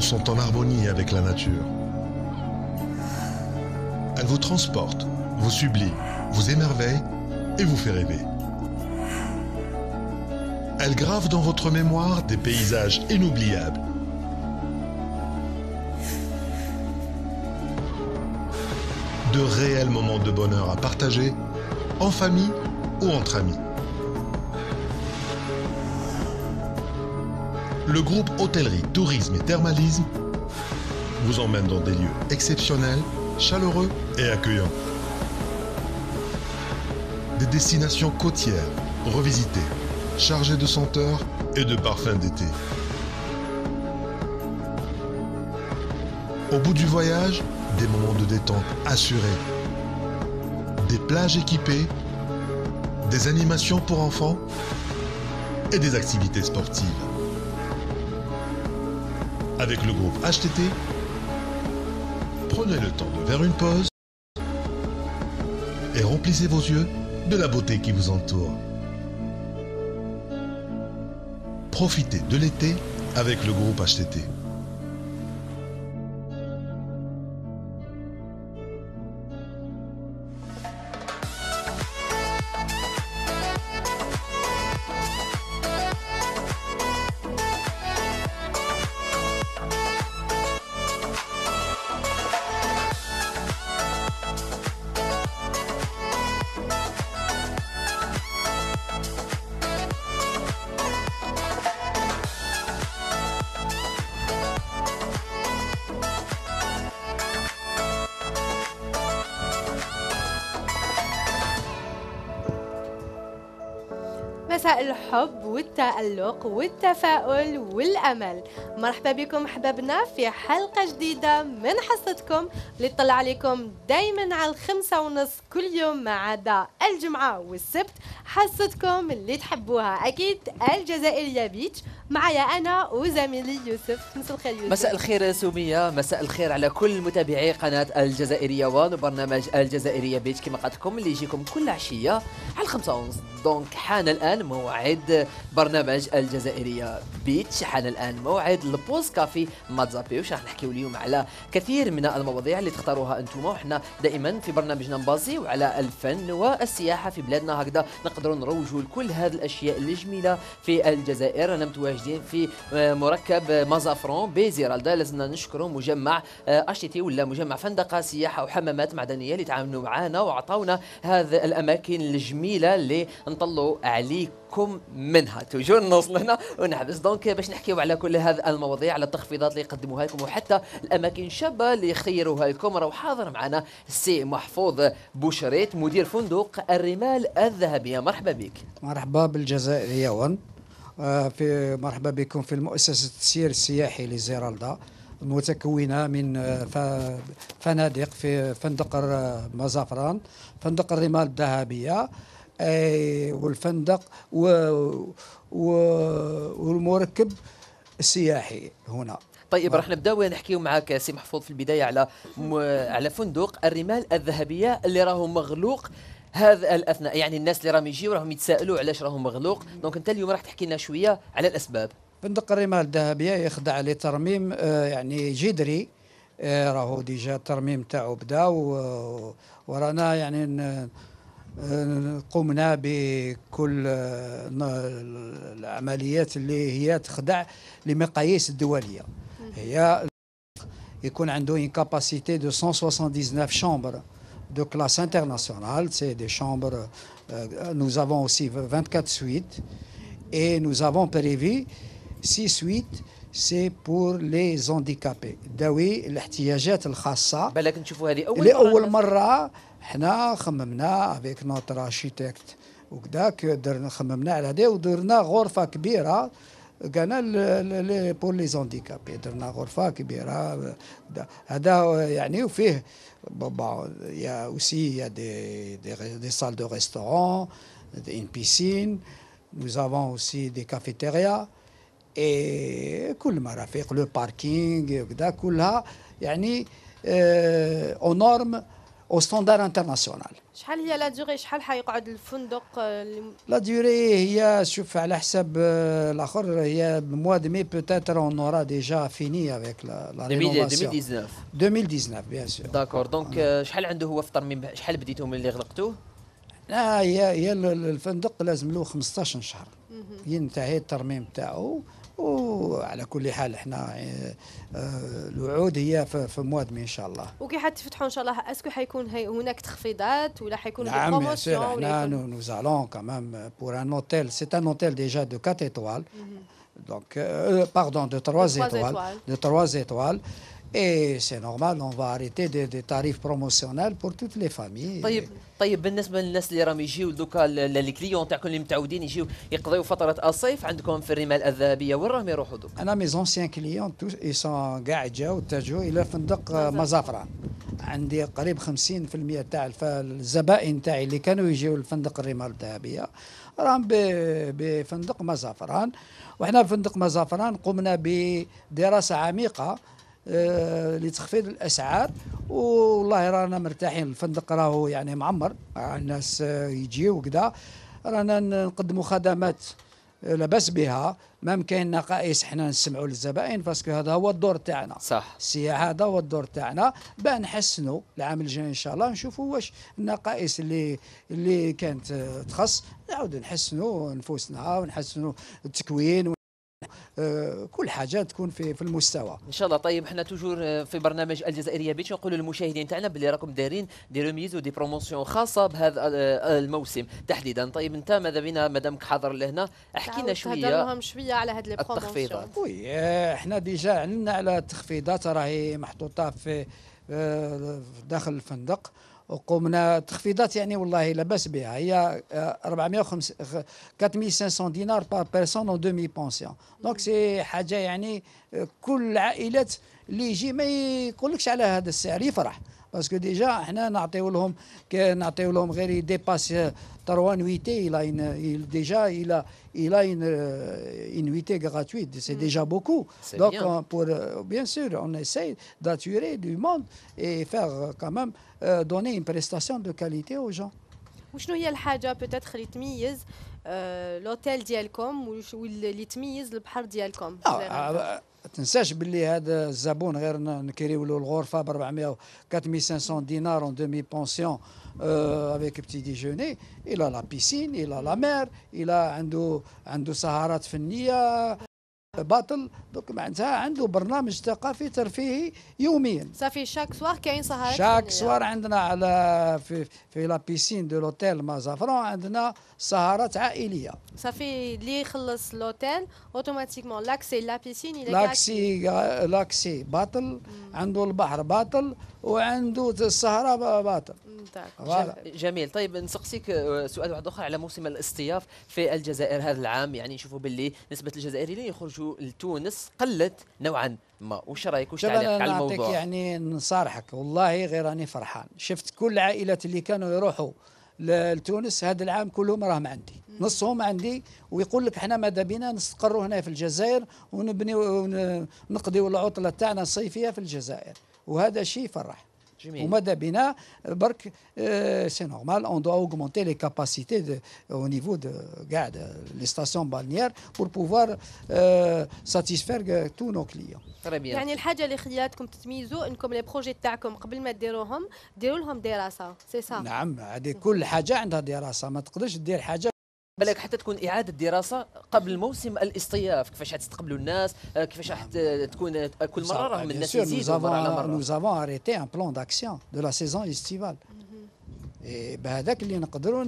sont en harmonie avec la nature. Elle vous transporte, vous sublime, vous émerveille et vous fait rêver. Elle grave dans votre mémoire des paysages inoubliables. De réels moments de bonheur à partager, en famille ou entre amis. le groupe Hôtellerie, Tourisme et Thermalisme vous emmène dans des lieux exceptionnels, chaleureux et accueillants. Des destinations côtières, revisitées, chargées de senteurs et de parfums d'été. Au bout du voyage, des moments de détente assurés, des plages équipées, des animations pour enfants et des activités sportives. Avec le groupe HTT, prenez le temps de faire une pause et remplissez vos yeux de la beauté qui vous entoure. Profitez de l'été avec le groupe HTT. الحب والتألق والتفاؤل والأمل مرحبا بكم احبابنا في حلقه جديده من حصتكم اللي تطلع عليكم دائما على الخمسة ونص كل يوم ما عدا الجمعه والسبت حصتكم اللي تحبوها اكيد الجزائريه بيتش معايا انا وزميلي يوسف مساء الخير يوسف مساء الخير سميه مساء الخير على كل متابعي قناه الجزائريه وان وبرنامج الجزائريه بيتش كما قلت لكم اللي يجيكم كل عشيه على الخمسة ونص دونك حان الان موعد برنامج الجزائريه بيتش حان الان موعد البوز كافي ما تزابيوش راح نحكيو اليوم على كثير من المواضيع اللي تختاروها انتم وحنا دائما في برنامجنا نبازيو على الفن والسياحه في بلادنا هكذا نقدروا نروجوا لكل هذه الاشياء الجميله في الجزائر انا متواجدين في مركب مازافرون بيزيرالدا لازمنا نشكروا مجمع اش تي ولا مجمع فندقه سياحه وحمامات معدنيه اللي تعاونوا معنا وعطاونا هذه الاماكن الجميله اللي نطلوا عليكم لكم منها توجور نوصل هنا ونحبس دونك باش نحكيو على كل هذه المواضيع على التخفيضات اللي يقدموها لكم وحتى الاماكن الشابه اللي يخيروها لكم راهو حاضر معنا السي محفوظ بوشريت مدير فندق الرمال الذهبيه مرحبا بك مرحبا بالجزائر يا ون آه، في مرحبا بكم في مؤسسه التسيير السياحي لزيرالدا متكونة من آه، فنادق في فندق مزافران فندق الرمال الذهبية والفندق و و والمركب السياحي هنا طيب راح نبداو نحكيو معك سي محفوظ في البدايه على على فندق الرمال الذهبيه اللي راه مغلوق هذا الاثناء يعني الناس اللي راهم يجيو راهم يتسائلوا علاش راه مغلوق دونك انت اليوم راح تحكي لنا شويه على الاسباب فندق الرمال الذهبيه يخضع لترميم آه، يعني جذري آه، راهو ديجا الترميم تاعو بدا ورانا يعني قمنا بكل العمليات اللي هي تخضع لمقاييس الدوليه هي يكون عنده une capacité de 179 chambres de classe internationale, c'est des chambres, euh, nous avons aussi 24 suites et nous avons prévu 6 suites c'est pour les handicapés ذوي الاحتياجات الخاصه بالك نشوفوا هذه اول مره, حنا خممنا افيك نوتر ارشيتكت وكذاك درنا خممنا على هذا ودرنا غرفه كبيره كان بور لي زونديكابي درنا غرفه كبيره هذا يعني وفيه bon, يا y a aussi il y a des, des, des salles de restaurant, une Nous avons aussi des cafétérias. Et كل مرافق لو باركينغ كذا كلها يعني euh, aux normes او ستاندار انترناسيونال شحال هي لا دوري شحال حيقعد الفندق آه، لا دوري هي شوف على حساب آه، الاخر هي موا دمي بوتيتر اون اورا ديجا فيني افيك لا 2019 2019 بيان سور داكور دونك شحال عنده هو في الترميم شحال بديتو من اللي غلقتوه لا هي هي الفندق لازم له 15 شهر ينتهي الترميم تاعو وعلى كل حال احنا آه، الوعود هي في مواد ان شاء الله وكي حتفتحوا ان شاء الله اسكو حيكون هي هناك تخفيضات ولا حيكون نعم بيان سور احنا نو زالون كمان بور ان اوتيل سي ان اوتيل ديجا دو 4 ايطوال دونك باردون دو 3 ايطوال دو 3 ايطوال اي سي نورمال اون va arrêter دي, des تاريف بروموسيونيل بور توت لي familles. طيب طيب بالنسبه للناس اللي راهم يجيو دوكا لي كليون تاعكم اللي متعودين يجيو يقضيو فتره الصيف عندكم في الرمال الذهبيه وين راهم يروحوا دوكا؟ انا مي زونسيان كليون تو سون كاع جاو اتجهوا الى فندق مزافران عندي قريب 50% تاع الزبائن تاعي اللي كانوا يجيو لفندق الرمال الذهبيه راهم بفندق مزافران وحنا في فندق مزافران قمنا بدراسه عميقه آه، لتخفيض الاسعار والله رانا مرتاحين الفندق راهو يعني معمر الناس آه، يجيو وكذا رانا نقدموا خدمات آه، لاباس بها مام كاين نقائص حنا نسمعوا للزبائن باسكو هذا هو الدور تاعنا صح السياحه هذا هو الدور تاعنا باه نحسنوا العام الجاي ان شاء الله نشوفوا واش النقائص اللي اللي كانت تخص نعاود نحسنوا نفوسنا ونحسنوا التكوين آه، كل حاجه تكون في في المستوى ان شاء الله طيب حنا توجور آه، في برنامج الجزائريه بيتش نقول للمشاهدين تاعنا باللي راكم دايرين دي روميز ودي بروموسيون خاصه بهذا آه، الموسم تحديدا طيب انت ماذا بينا مادامك حاضر لهنا احكي لنا شويه لهم شويه على هذه التخفيضات وي احنا ديجا عندنا على التخفيضات راهي محطوطه في داخل الفندق وقمنا تخفيضات يعني والله لا باس بها هي 450 آه، 4500 دينار بار بيرسون اون دومي بونسيون دونك سي حاجه يعني آه، كل العائلات اللي يجي ما يقولكش على هذا السعر يفرح باسكو que حنا نعطيو لهم نعطيو لهم غير il a une, il déjà, il a, il a une euh, une unité gratuite, c'est mm. déjà beaucoup. Donc, bien. On, pour, euh, bien sûr, on essaye d'attirer du monde et faire euh, quand même euh, donner une prestation de qualité aux gens. وشنو هي الحاجه بوتيتر اللي تميز l'hôtel ديالكم واللي تميز البحر ديالكم تنساش باللي هذا الزبون غير نكريو له الغرفه ب 400 4500 دينار اون دومي بونسيون افيك بتي ديجوني الى لا بيسين الى لا مير الى عنده عنده سهرات فنيه باطل دوك معناتها عنده برنامج ثقافي ترفيهي يوميا صافي شاك سوار كاين سهرات شاك سوار عندنا على في, في لا بيسين دو لوتيل مازافرون عندنا سهرات عائليه صافي اللي يخلص لوتيل اوتوماتيكمون لاكسي لا بيسين لاكسي لاكسي باطل عنده البحر باطل وعنده السهره باطل جميل طيب نسقسيك آه، سؤال واحد اخر على موسم الاصطياف في الجزائر هذا العام يعني نشوفوا باللي نسبه الجزائريين يخرجوا لتونس قلت نوعا ما وش رايك وش تعليقك على الموضوع يعني نصارحك والله غير راني فرحان شفت كل العائلات اللي كانوا يروحوا لتونس هذا العام كلهم راهم عندي نصهم عندي ويقول لك احنا ماذا بينا نستقروا هنا في الجزائر ونبني ونقضي العطله تاعنا الصيفيه في الجزائر وهذا شيء يفرح جميل. وماذا بنا برك سي نورمال اون دو اوغمونتي لي كاباسيتي او نيفو دو كاع لي ستاسيون بالنيير بور بوفوار ساتيسفير تو نو كليون يعني الحاجه اللي خلاتكم تتميزوا انكم لي بروجي تاعكم قبل ما ديروهم ديروا لهم دراسه سي سا نعم هذه كل حاجه عندها دراسه ما تقدرش دير حاجه بالك حتى تكون اعاده دراسه قبل موسم الاصطياف كيفاش حتستقبلوا الناس كيفاش راح آه، نعم. تكون كل مره راهم الناس يزيدوا مره على مره نو avons اريتي ان بلان داكسيون دو لا سيزون استيفال بهذاك اللي نقدروا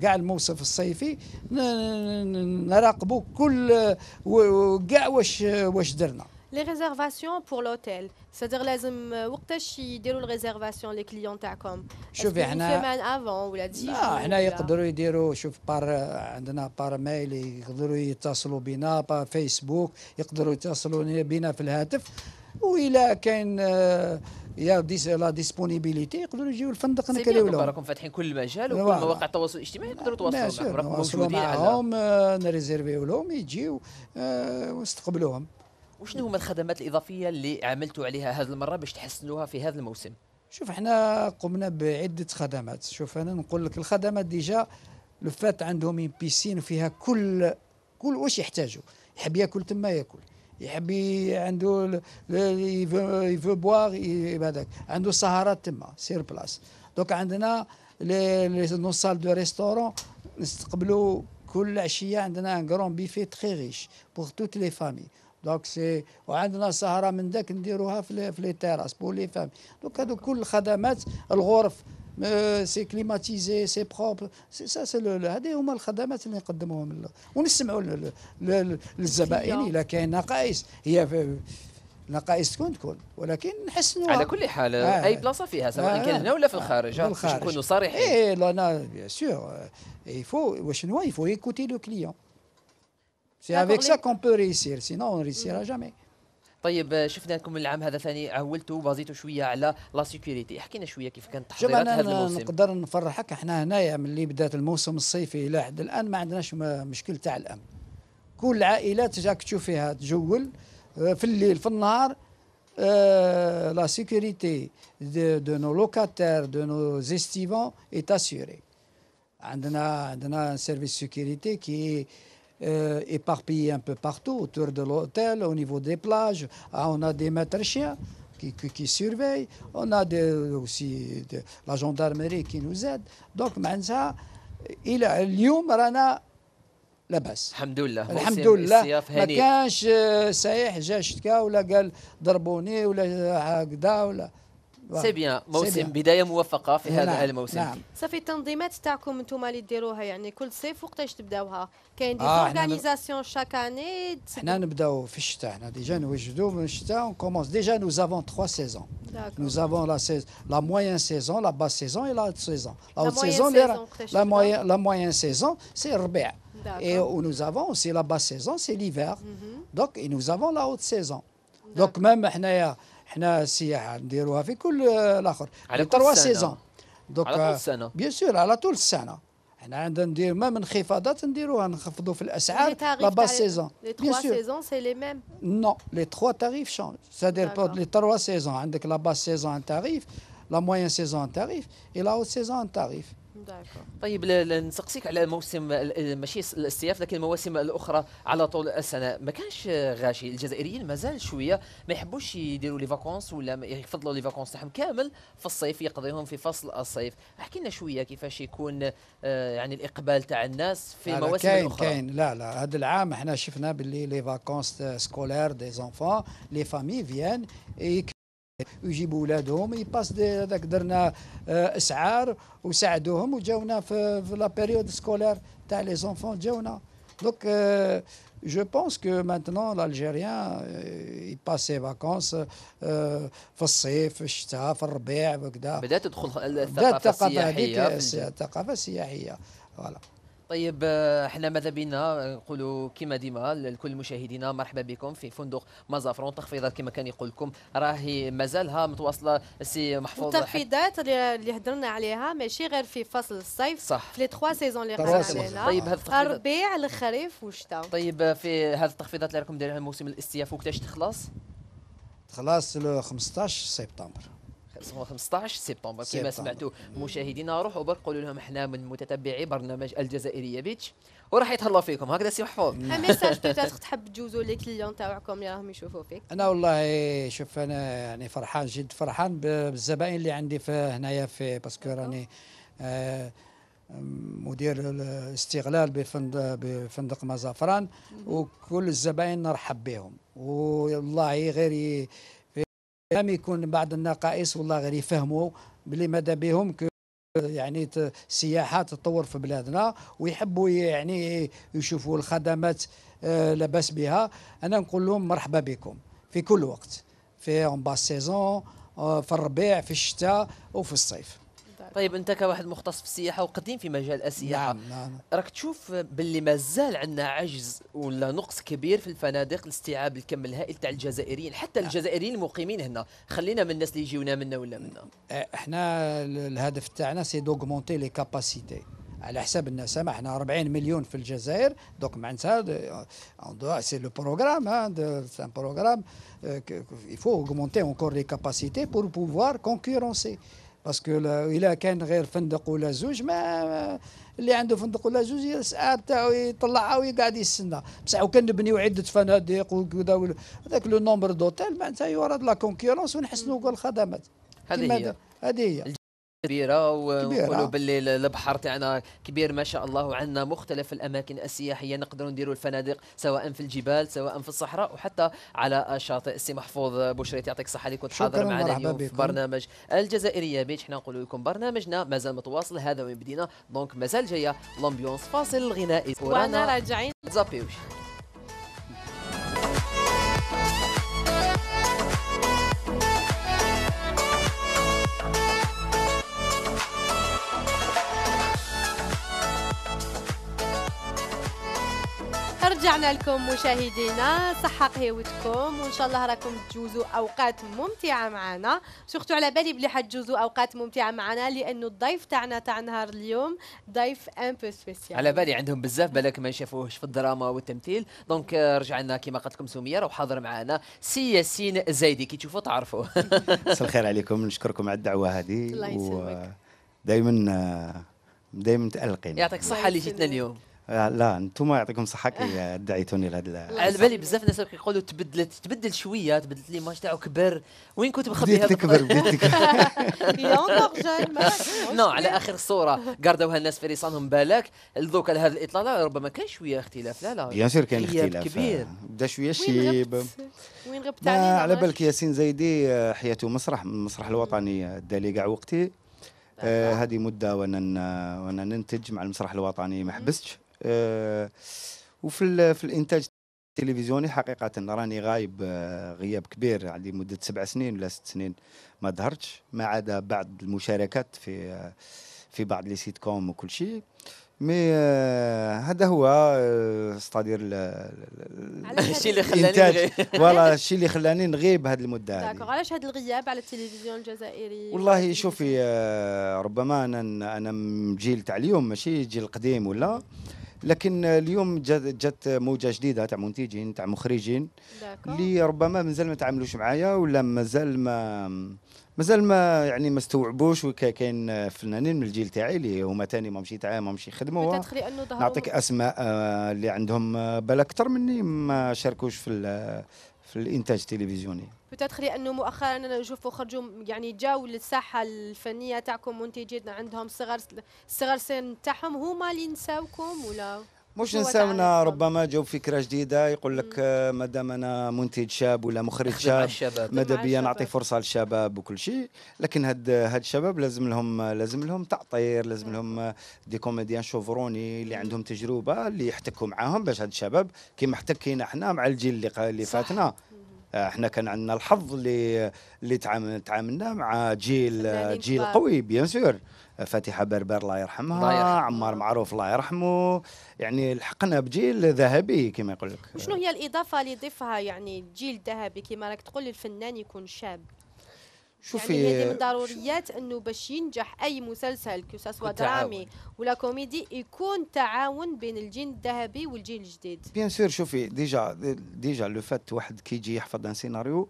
كاع الموسم الصيفي نراقبوا كل كاع واش واش درنا لي ريزيرفاسيون بور لوتيل سادير لازم وقتاش يديروا الريزيرفاسيون لي كليون تاعكم شوفي حنا سيمان افون ولا دي لا حنا يقدروا يديروا شوف بار عندنا بار مايل يقدروا يتصلوا بنا بار فيسبوك يقدروا يتصلوا بنا في الهاتف وإلا كاين آه، يا ديس لا ديسبونيبيليتي يقدروا يجيو الفندق نكريو لهم راكم فاتحين كل مجال وكل مواقع التواصل الاجتماعي يقدروا يتواصلوا معكم راكم موجودين معاهم آه. آه، نريزيرفيو لهم يجيو ونستقبلوهم وشنو هما الخدمات الاضافيه اللي عملتوا عليها هذه المره باش تحسنوها في هذا الموسم شوف احنا قمنا بعده خدمات شوف انا نقول لك الخدمات ديجا لفات عندهم بيسين فيها كل كل واش يحتاجوا يحب ياكل تما ياكل يحب عنده يفو بواغ هذاك عنده سهرات تما سير بلاس دوك عندنا لي نو سال دو ريستورون نستقبلوا كل عشيه عندنا ان كرون بيفي تري ريش بوغ توت لي فامي دونك سي وعندنا سهره من داك نديروها في لي تيراس بو لي فام دونك هذو كل الخدمات الغرف سي كليماتيزي سي بروب سي سا سي هذه هما الخدمات اللي نقدموهم ونسمعوا للزبائن الا كاين نقائص هي نقائص تكون تكون ولكن نحسنوا على كل حال آه. اي بلاصه فيها سواء آه. كان هنا ولا في الخارج باش نكونوا صريحين اي لا بيان سور اي فو واش نوا il faut écouter le C'est avec ça qu'on peut réussir, sinon on ne réussira mm. jamais. طيب آه، شفنا لكم العام هذا ثاني عولتوا وبازيتوا شويه على لا سيكوريتي احكينا شويه كيف كانت تحضيرات هذا الموسم نقدر نفرحك احنا هنايا من اللي بدات الموسم الصيفي الى حد الان ما عندناش مشكل تاع الامن كل العائلات جاك تشوف فيها تجول آه، في الليل في النهار آه، لا سيكيوريتي دو نو لوكاتير دو نو زيستيفون nos اسيوري عندنا عندنا سيرفيس سيكيوريتي كي Euh, éparpillés un peu partout, autour de l'hôtel, au niveau des plages. Ah, on a des maîtres chiens qui, surveillent. On a aussi de, la gendarmerie qui nous aide. Donc, il il a rana la باس الحمد لله الحمد سي بيان موسم بدايه موفقه في هذا نعم، الموسم نعم. صافي التنظيمات تاعكم انتم اللي ديروها يعني كل صيف وقتاش تبداوها كاين آه، دي اورغانيزاسيون شاك اني حنا نبداو في الشتاء حنا ديجا نوجدوا من الشتاء كومونس ديجا نو افون 3 سيزون نو افون لا سيز... لا موين سيزون لا باس سيزون اي لا سيزون لا سيزون لا موين لا موين سيزون سي الربيع Et nous avons aussi la basse saison, c'est l'hiver. Mhm. Donc, et nous avons la haute saison. Donc, même, حنا السياحه نديروها في كل آه، الاخر على كل سيزون دوك على طول السنه آه، بيان سور على طول السنه حنا عندنا ندير ما انخفاضات نديروها نخفضوا في الاسعار لا باس سيزون لي تخوا سيزون سي لي ميم نو لي تخوا تاريف شونج سادير بور لي تروا سيزون عندك لا باس سيزون تاريف لا موين سيزون تاريف اي لا اوت سيزون تاريف طيب نسقسيك على موسم ماشي الاستياف لكن المواسم الاخرى على طول السنه ما كانش غاشي الجزائريين مازال شويه ما يحبوش يديروا لي فاكونس ولا يفضلوا لي فاكونس تاعهم كامل في الصيف يقضيهم في فصل الصيف احكي لنا شويه كيفاش يكون آه، يعني الاقبال تاع الناس في المواسم كاين الاخرى كاين لا لا هذا العام احنا شفنا باللي لي فاكونس سكولير دي زونفون لي فامي فيان يجيبوا ولادهم يباس هذاك درنا آه، اسعار وساعدوهم وجاونا في, لا بيريود سكولير تاع لي زونفون جاونا دونك جو بونس كو maintenant l'Algérien euh, il فاكونس euh, في الصيف في الشتاء في الربيع وكذا بدأت تدخل الثقافة السياحية الثقافة السياحية فوالا طيب احنا ماذا بينا نقولوا كما ديما لكل مشاهدينا مرحبا بكم في فندق مازافرون تخفيضات كما كان يقول لكم راهي مازالها متواصله سي محفوظ التخفيضات اللي هضرنا عليها ماشي غير في فصل الصيف صح في لي 3 سيزون اللي هضرنا عليها طيب هذا الربيع الخريف والشتاء طيب في هذه التخفيضات اللي راكم دايرينها موسم الاستياف وقتاش تخلص؟ تخلص 15 سبتمبر 15 سبتمبر كما سمعتوا مشاهدينا روحوا قولوا لهم احنا من متتبعي برنامج الجزائريه بيتش وراح يتهلاو فيكم هكذا سي محفوظ ميساج بوتيتر تحب تجوزوا لي كليون تاعكم اللي راهم يشوفوا فيك انا والله شوف انا يعني فرحان جد فرحان بالزبائن اللي عندي في هنايا في باسكو راني آه، مدير الاستغلال بفندق, بفندق مزافران وكل الزبائن نرحب بهم والله غير لم يكون بعض النقائص والله غير يفهموا بلي ماذا بهم يعني السياحه تطور في بلادنا ويحبوا يعني يشوفوا الخدمات آه، لاباس بها انا نقول لهم مرحبا بكم في كل وقت في اون سيزون آه، في الربيع في الشتاء وفي الصيف طيب انت كواحد مختص في السياحه وقديم في مجال السياحه نعم نعم راك تشوف باللي مازال عندنا عجز ولا نقص كبير في الفنادق لاستيعاب الكم الهائل تاع الجزائريين حتى نعم. الجزائريين المقيمين هنا خلينا من الناس اللي يجيونا منا ولا منا أه، احنا الهدف تاعنا سي دوغمونتي لي كاباسيتي على حساب ما احنا 40 مليون في الجزائر دونك معناتها سي لو بروغرام سي ان بروغرام il faut augmenter encore les capacités pour pouvoir concurrencer باسكو الا كان غير فندق ولا زوج ما اللي عنده فندق ولا زوج الساعه تاعو يطلعها ويقعد يستنى بصح وكان نبنيو عده فنادق وكذا هذاك لو نومبر دوتيل معناتها يورد لا كونكورونس ونحسنوا الخدمات هذه هي هذه هي كبيرة ونقولوا باللي البحر تاعنا كبير ما شاء الله وعندنا مختلف الأماكن السياحية نقدروا نديروا الفنادق سواء في الجبال سواء في الصحراء وحتى على شاطئ السي محفوظ بوشريت يعطيك الصحة اللي كنت حاضر معنا اليوم في برنامج الجزائرية بيت حنا نقول لكم برنامجنا مازال متواصل هذا وين بدينا دونك مازال جايه لومبيونس فاصل غنائي ورانا راجعين زابيوش رجعنا لكم مشاهدينا صحة قهوتكم وان شاء الله راكم تجوزوا اوقات ممتعه معنا سورتو على بالي بلي حتجوزوا اوقات ممتعه معنا لانه الضيف تاعنا تاع نهار اليوم ضيف ان بو سبيسيال على بالي عندهم بزاف بالك ما شافوهش في الدراما والتمثيل دونك آه، رجعنا كما قلت لكم سميه راه حاضر معنا سي ياسين زايدي كي تشوفوا تعرفوا مساء الخير عليكم نشكركم على الدعوه هذه الله يسلمك دائما آه، دائما متالقين يعطيك الصحه اللي جيتنا اليوم آه، لا انتم يعطيكم كي إيه، دعيتوني لهذا على بالي بزاف الناس كيقولوا تبدلت تبدل شويه تبدلت لي ماش تاعو كبر وين كنت مخبي هذا تكبر بديت تكبر نو على اخر صوره قردوها الناس في رصانهم بالك على هذا الاطلاله ربما كان شويه اختلاف لا لا بيان سور كان اختلاف كبير بدا شويه شيب وين غبت علينا على بالك ياسين زايدي آه، حياته مسرح المسرح الوطني آه، دالي كاع وقتي هذه طيب. مده وانا وانا ننتج مع المسرح الوطني ما حبستش آه، وفي في الانتاج التلفزيوني حقيقه راني غايب آه، غياب كبير عندي مده سبع سنين ولا ست سنين ما ظهرتش ما عدا بعض المشاركات في آه، في بعض لي سيت كوم وكل شيء مي هذا هو استادير الشيء اللي خلاني فوالا الشيء اللي خلاني نغيب هذه المده هذه علاش هذا الغياب على التلفزيون الجزائري والله شوفي ربما انا انا من جيل تاع اليوم ماشي جيل قديم ولا لكن اليوم جات موجه جديده تاع منتجين تاع مخرجين اللي ربما مازال ما تعاملوش معايا ولا مازال ما مازال ما يعني ما استوعبوش وكاين فنانين من الجيل تاعي اللي هما تاني ماهمش يتعاملوا ماهمش يخدموا نعطيك اسماء آه، اللي عندهم آه، بال اكثر مني ما شاركوش في في الانتاج التلفزيوني بتدخل لانه مؤخرا انا نشوفوا خرجوا يعني جاوا للساحه الفنيه تاعكم منتجين عندهم صغر صغر سن تاعهم هما اللي نساوكم ولا مش نساونا ربما جو فكره جديده يقول لك آه، ما دام انا منتج شاب ولا مخرج شاب ماذا بيا نعطي فرصه للشباب وكل شيء لكن هاد هاد الشباب لازم لهم لازم لهم تعطير لازم لهم دي كوميديان شوفروني اللي عندهم تجربه اللي يحتكوا معاهم باش هاد الشباب كيما احتكينا احنا مع الجيل اللي اللي فاتنا آه، احنا كان عندنا الحظ اللي اللي تعاملنا مع جيل آه، جيل قوي بيان سور آه، فاتحه بربر الله يرحمها الله عمار معروف الله يرحمه يعني لحقنا بجيل ذهبي كما يقول لك وشنو هي الاضافه اللي يضيفها يعني جيل ذهبي كما راك تقول الفنان يكون شاب شوفي يعني هذه من الضروريات انه باش ينجح اي مسلسل كو سوا درامي ولا كوميدي يكون تعاون بين الجيل الذهبي والجيل الجديد بيان سور شوفي ديجا ديجا لو فات واحد كي يجي يحفظ ان آه، سيناريو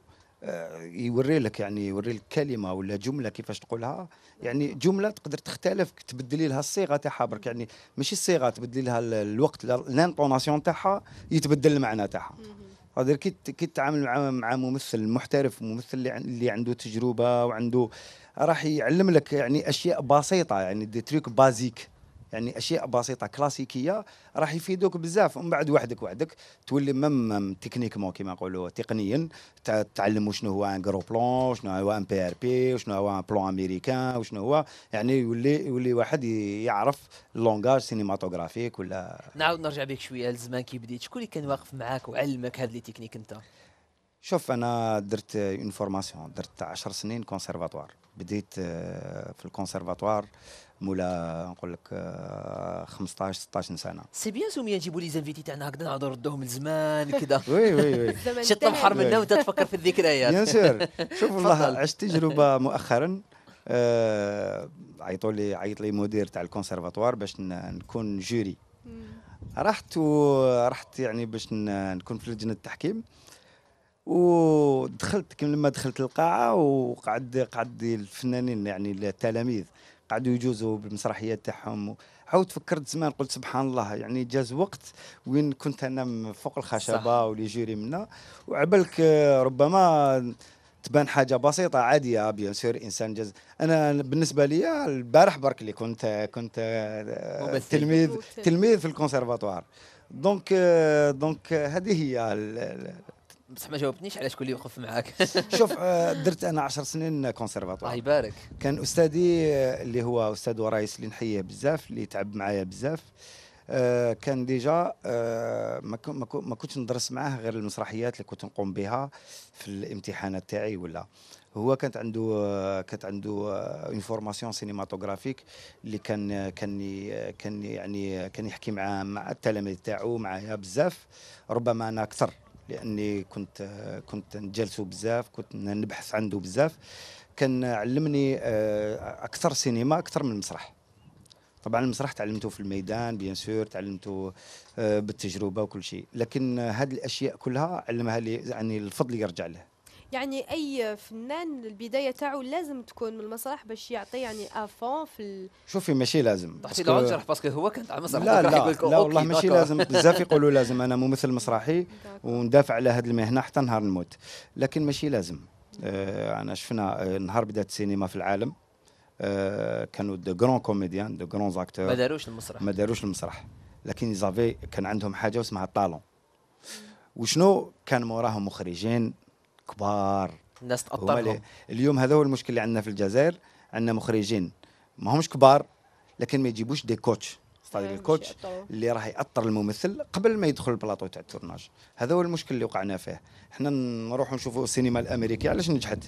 يوري لك يعني يوري لك كلمه ولا جمله كيفاش تقولها يعني جمله تقدر تختلف تبدلي لها الصيغه تاعها برك يعني ماشي الصيغه تبدلي لها الوقت الانطوناسيون تاعها يتبدل المعنى تاعها قادر كنت كنت عامل مع مع ممثل محترف ممثل اللي عنده تجربه وعنده راح يعلم لك يعني اشياء بسيطه يعني دي تريك بازيك يعني اشياء بسيطه كلاسيكيه راح يفيدوك بزاف ومن بعد وحدك وحدك تولي مم تكنيكمون كما نقولوا تقنيا تعلموا شنو هو ان غرو بلون شنو هو ان بي ار بي وشنو هو ان بلون امريكان وشنو هو يعني يولي يولي واحد يعرف اللونغاج سينيماتوغرافيك ولا نعاود نرجع بك شويه الزمان كي بديت شكون اللي كان واقف معاك وعلمك هذه لي تكنيك انت شوف انا درت اون فورماسيون درت 10 سنين كونسيرفاتوار بديت آه، في الكونسيرفاتوار مولا نقول لك 15 آه، 16 سنه سي بيان سوميا نجيبوا لي زانفيتي تاعنا هكذا نهضروا نردوهم لزمان كذا وي وي وي شي تنحر منا وانت تفكر في الذكريات بيان سور شوف والله عشت تجربه مؤخرا آه، عيطوا لي عيط لي مدير تاع الكونسيرفاتوار باش نكون جوري رحت ورحت يعني باش نكون في لجنه التحكيم ودخلت لما دخلت القاعه وقعد قعد الفنانين يعني التلاميذ قعدوا يجوزوا بالمسرحيات تاعهم عاود فكرت زمان قلت سبحان الله يعني جاز وقت وين كنت انا فوق الخشبه ولي جيري منا وعبالك ربما تبان حاجه بسيطه عاديه بيان آه، سور انسان جاز انا بالنسبه لي البارح برك اللي كنت كنت تلميذ تلميذ في الكونسيرفاتوار دونك دونك هذه هي بصح ما جاوبتنيش علاش شكون اللي معاك شوف آه، درت انا 10 سنين كونسيرفاتوار الله يبارك كان استاذي آه، اللي هو استاذ ورايس اللي نحيه بزاف اللي تعب معايا بزاف آه، كان ديجا ما, كنتش ندرس معاه غير المسرحيات اللي كنت نقوم بها في الامتحانات تاعي ولا هو كانت عنده كانت عنده اون فورماسيون سينيماتوغرافيك اللي كان كان كان يعني كان يحكي مع مع التلاميذ تاعو معايا بزاف ربما انا اكثر لاني كنت كنت نجلسو بزاف كنت نبحث عنده بزاف كان علمني آه، اكثر سينما اكثر من المسرح طبعا المسرح تعلمته في الميدان بيان سور تعلمته آه، بالتجربه وكل شيء لكن هذه الاشياء كلها علمها لي يعني الفضل يرجع له يعني اي فنان البدايه تاعو لازم تكون من المسرح باش يعطي يعني افون في ال... شوفي ماشي لازم تحكي له على باسكو هو كان على المسرح لا لا, لا والله ماشي لازم بزاف يقولوا لازم انا ممثل مسرحي وندافع على هذه المهنه حتى نهار نموت لكن ماشي لازم آه انا شفنا آه، نهار بدات السينما في العالم آه كانوا دو غران كوميديان دو غران اكتور ما داروش المسرح ما داروش المسرح لكن زافي كان عندهم حاجه اسمها طالون وشنو كان موراهم مخرجين كبار الناس تقطرهم اليوم هذا هو المشكل اللي عندنا في الجزائر عندنا مخرجين ما همش كبار لكن ما يجيبوش دي كوتش صادق آه، الكوتش اللي راح ياثر الممثل قبل ما يدخل البلاطو تاع التورناج هذا هو المشكل اللي وقعنا فيه احنا نروحوا نشوفوا السينما الامريكيه علاش نجحت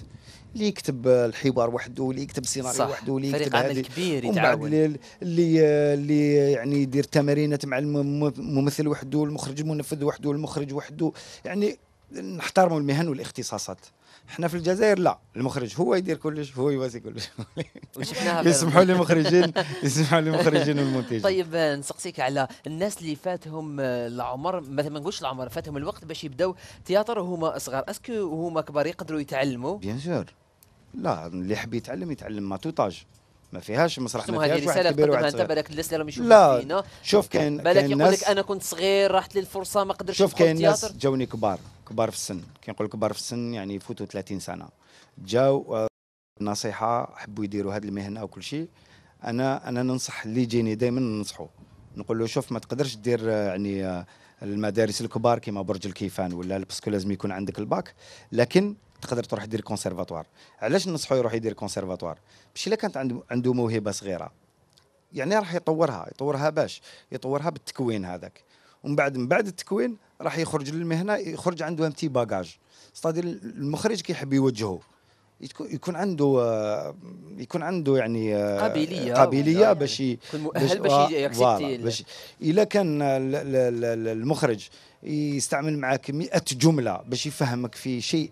اللي يكتب الحوار وحده اللي يكتب السيناريو وحده اللي يكتب عمل كبير يتعاون اللي اللي يعني يدير تمارينات مع الممثل وحده المخرج المنفذ وحده المخرج وحده يعني نحترموا المهن والاختصاصات احنا في الجزائر لا المخرج هو يدير كلش هو يواسي كلش يسمحوا للمخرجين يسمحوا للمخرجين والمنتجين طيب نسقسيك على الناس اللي فاتهم العمر مثلا ما نقولش العمر فاتهم الوقت باش يبداو تياتر وهما صغار اسكو هما كبار يقدروا يتعلموا بيان سور لا اللي حبي يتعلم يتعلم ما توطاج ما فيهاش مسرح ما فيهاش واحد كبير وواحد صغير بالك الناس اللي راهم يشوفوا فينا شوف كاين بالك يقول لك انا كنت صغير راحت لي الفرصه ما قدرتش شوف كاين ناس جاوني كبار كبار في السن كنقول كبار في السن يعني فوتوا 30 سنه جاو آه، نصيحه حبوا يديروا هذه المهنه وكل شيء انا انا ننصح اللي يجيني دائما ننصحه نقول له شوف ما تقدرش دير آه، يعني آه، المدارس الكبار كما برج الكيفان ولا باسكو لازم يكون عندك الباك لكن تقدر تروح دير كونسيرفاتوار علاش ننصحو يروح يدير كونسيرفاتوار باش الا كانت عنده موهبه صغيره يعني راح يطورها يطورها باش يطورها بالتكوين هذاك ومن بعد من بعد التكوين راح يخرج للمهنه يخرج عنده امتي باجاج استاذ المخرج كيحب يوجهه يكون عنده آه، يكون عنده يعني آه، قابليه قابليه آه، باش يكون مؤهل باش يكسبتي باش الا كان المخرج يستعمل معاك 100 جمله باش يفهمك في شيء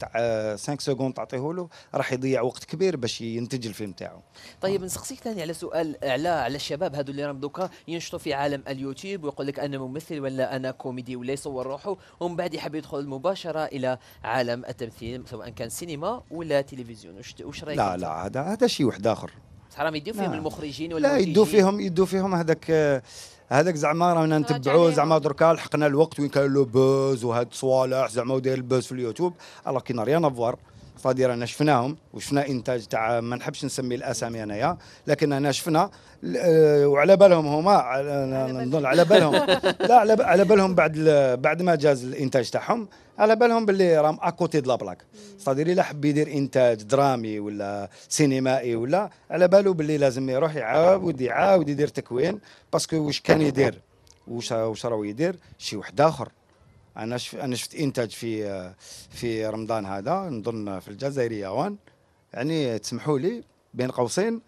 تاع 5 سكوند تعطيه له راح يضيع وقت كبير باش ينتج الفيلم تاعو طيب نسقسيك ثاني على سؤال على على الشباب هذو اللي راهم دوكا ينشطوا في عالم اليوتيوب ويقول لك انا ممثل ولا انا كوميدي ولا يصور روحه ومن بعد يحب يدخل مباشره الى عالم التمثيل سواء كان سينما ولا تلفزيون واش رايك لا لا هذا هذا شيء واحد اخر حرام يدو يديو فيهم المخرجين ولا لا يدوا فيهم يدوا فيهم هذاك آه، هذاك زعما رانا آه، نتبعوه زعما دركا لحقنا الوقت وين كان لو بوز وهاد الصوالح زعما وداير البوز في اليوتيوب الوغ كاين ريان افوار فادي انا شفناهم وشفنا انتاج تاع ما نحبش نسمي الاسامي انايا لكن انا شفنا آه، وعلى بالهم هما نظن على بالهم لا على على بالهم بعد بعد ما جاز الانتاج تاعهم على بالهم باللي راهم اكوتي دو لابلاك صادير الا حب يدير انتاج درامي ولا سينمائي ولا على بالو باللي لازم يروح يعاود يعاود يدير تكوين باسكو واش كان يدير واش واش راهو يدير شي واحد اخر انا شف انا شفت انتاج في في رمضان هذا نظن في الجزائريه وان يعني تسمحوا لي بين قوسين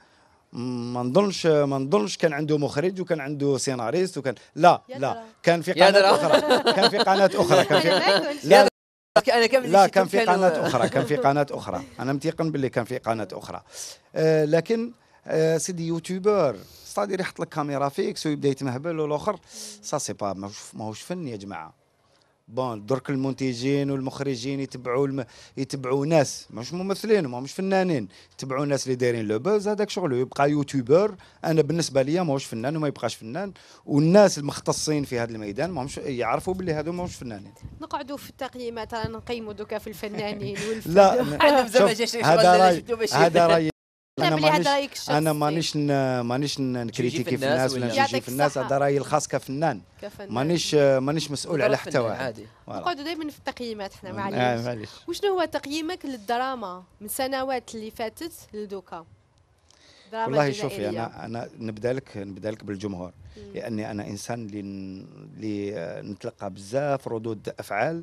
ما نظنش ما نظنش كان عنده مخرج وكان عنده سيناريست وكان لا لا كان في قناه اخرى كان في قناه اخرى كان في لا انا لا كان في قناه اخرى كان في قناه اخرى انا متيقن باللي كان في قناه اخرى آه لكن آه سيدي يوتيوبر صادير يحط لك كاميرا فيكس ويبدا يتمهبل والاخر سا سي با ماهوش فن يا جماعه بون درك المنتجين والمخرجين يتبعوا الم... يتبعوا ناس مش ممثلين مش فنانين يتبعوا ناس اللي دايرين لو بوز هذاك شغله يبقى يوتيوبر انا بالنسبه ليا ماهوش فنان وما يبقاش فنان والناس المختصين في هذا الميدان ماهمش يعرفوا باللي هذو ماهوش فنانين نقعدوا في التقييمات نقيموا دوكا في الفنانين والفنانين لا هذا راي هذا راي انا مانيش انا مانيش مانيش نكريتيكي في الناس ولا نجي في الناس هذا رايي الخاص كفنان مانيش مانيش مسؤول على حتى واحد نقعدوا دائما في التقييمات حنا آه، معليش وشنو هو تقييمك للدراما من سنوات اللي فاتت لدوكا والله شوفي انا انا نبدا لك نبدا لك بالجمهور لاني انا انسان اللي آه، نتلقى بزاف ردود افعال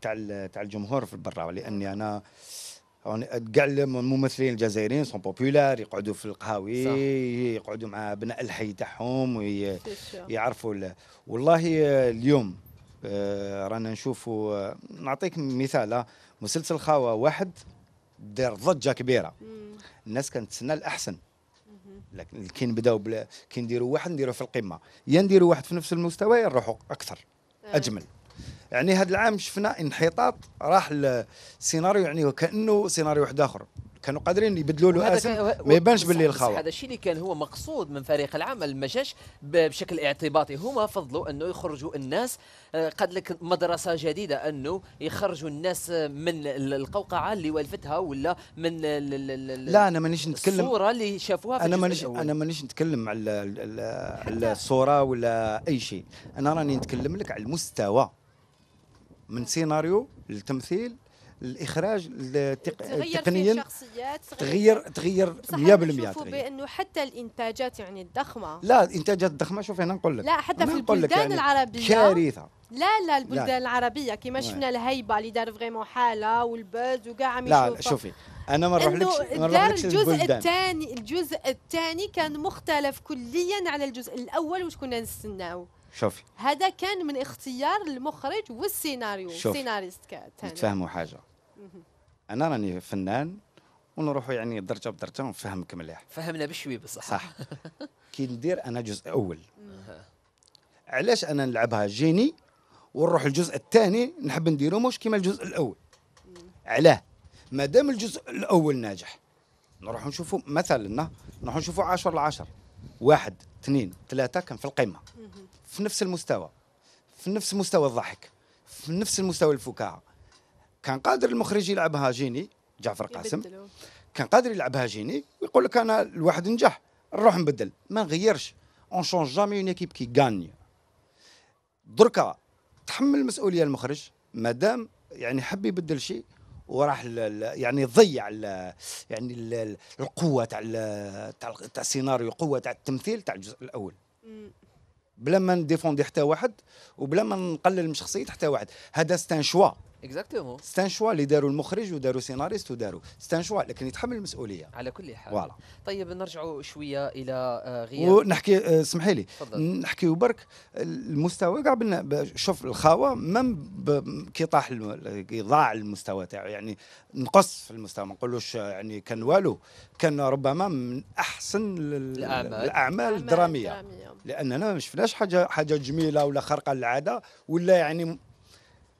تاع تاع الجمهور في البرا لاني انا آه كاع الممثلين الجزائريين سون بوبولار يقعدوا في القهاوي يقعدوا مع ابناء الحي تاعهم ويعرفوا وي... والله آه، اليوم آه، رانا نشوفوا آه، نعطيك مثال مسلسل خاوه واحد دار ضجه كبيره الناس كانت تسنى الاحسن لكن كي نبداو كي نديروا واحد نديروا في القمه يا نديروا واحد في نفس المستوى يا نروحوا اكثر اجمل يعني هذا العام شفنا انحطاط راح لسيناريو يعني وكانه سيناريو واحد اخر كانوا قادرين يبدلوا له اسم ما يبانش باللي الخاوه هذا الشيء اللي كان هو مقصود من فريق العمل ما جاش بشكل اعتباطي هما فضلوا انه يخرجوا الناس آه، قد لك مدرسه جديده انه يخرجوا الناس من القوقعه اللي والفتها ولا من لا انا مانيش نتكلم الصوره اللي شافوها في انا مانيش انا مانيش نتكلم على الصوره ولا اي شيء انا راني نتكلم لك على المستوى من سيناريو للتمثيل الاخراج تقنيا تغير تغير 100% بانه حتى الانتاجات يعني الضخمه لا الانتاجات الضخمه شوف انا نقول لك لا حتى في البلدان يعني العربيه كارثه لا لا البلدان لا. يعني. العربيه كما شفنا الهيبه اللي دار فريمون حاله والبلد وكاع عم لا شوفي انا ما نروحلكش ما نروحلكش الجزء الثاني الجزء الثاني كان مختلف كليا على الجزء الاول وش كنا نستناو شوفي هذا كان من اختيار المخرج والسيناريو السيناريست كان تفهموا حاجه انا راني فنان ونروحوا يعني درجه بدرجه ونفهمك مليح فهمنا بشوي بصح صح كي ندير انا جزء اول علاش انا نلعبها جيني ونروح الجزء الثاني نحب نديرو مش كيما الجزء الاول علاه ما دام الجزء الاول ناجح نروح نشوفوا مثلا نروح نشوفوا 10 ل 10 واحد اثنين ثلاثه كان في القمه في نفس المستوى في نفس مستوى الضحك في نفس المستوى الفكاهه كان قادر المخرج يلعبها جيني جعفر قاسم كان قادر يلعبها جيني ويقول لك انا الواحد نجح نروح نبدل ما نغيرش اون شونج جامي اون ايكيب كي غاني دركا تحمل المسؤوليه المخرج مادام يعني حب يبدل شيء وراح يعني ضيع الـ يعني الـ القوه تاع تاع السيناريو قوه تاع التمثيل تاع الجزء الاول بلا ما نديفوندي حتى واحد وبلا ما نقلل من شخصيه حتى واحد هذا ستان شوا اكزاكتومون ستان شوا اللي داروا المخرج وداروا سيناريست وداروا ستان شوا لكن يتحمل المسؤوليه على كل حال فوالا طيب نرجعوا شويه الى آه، غياب ونحكي آه، اسمحي لي نحكي برك المستوى كاع شوف الخاوه مم كي طاح كي ضاع المستوى تاعو يعني نقص في المستوى ما نقولوش آه، يعني كان والو كان ربما من احسن الاعمال, الأعمال الدرامية. لاننا ما شفناش حاجه حاجه جميله ولا خارقه للعاده ولا يعني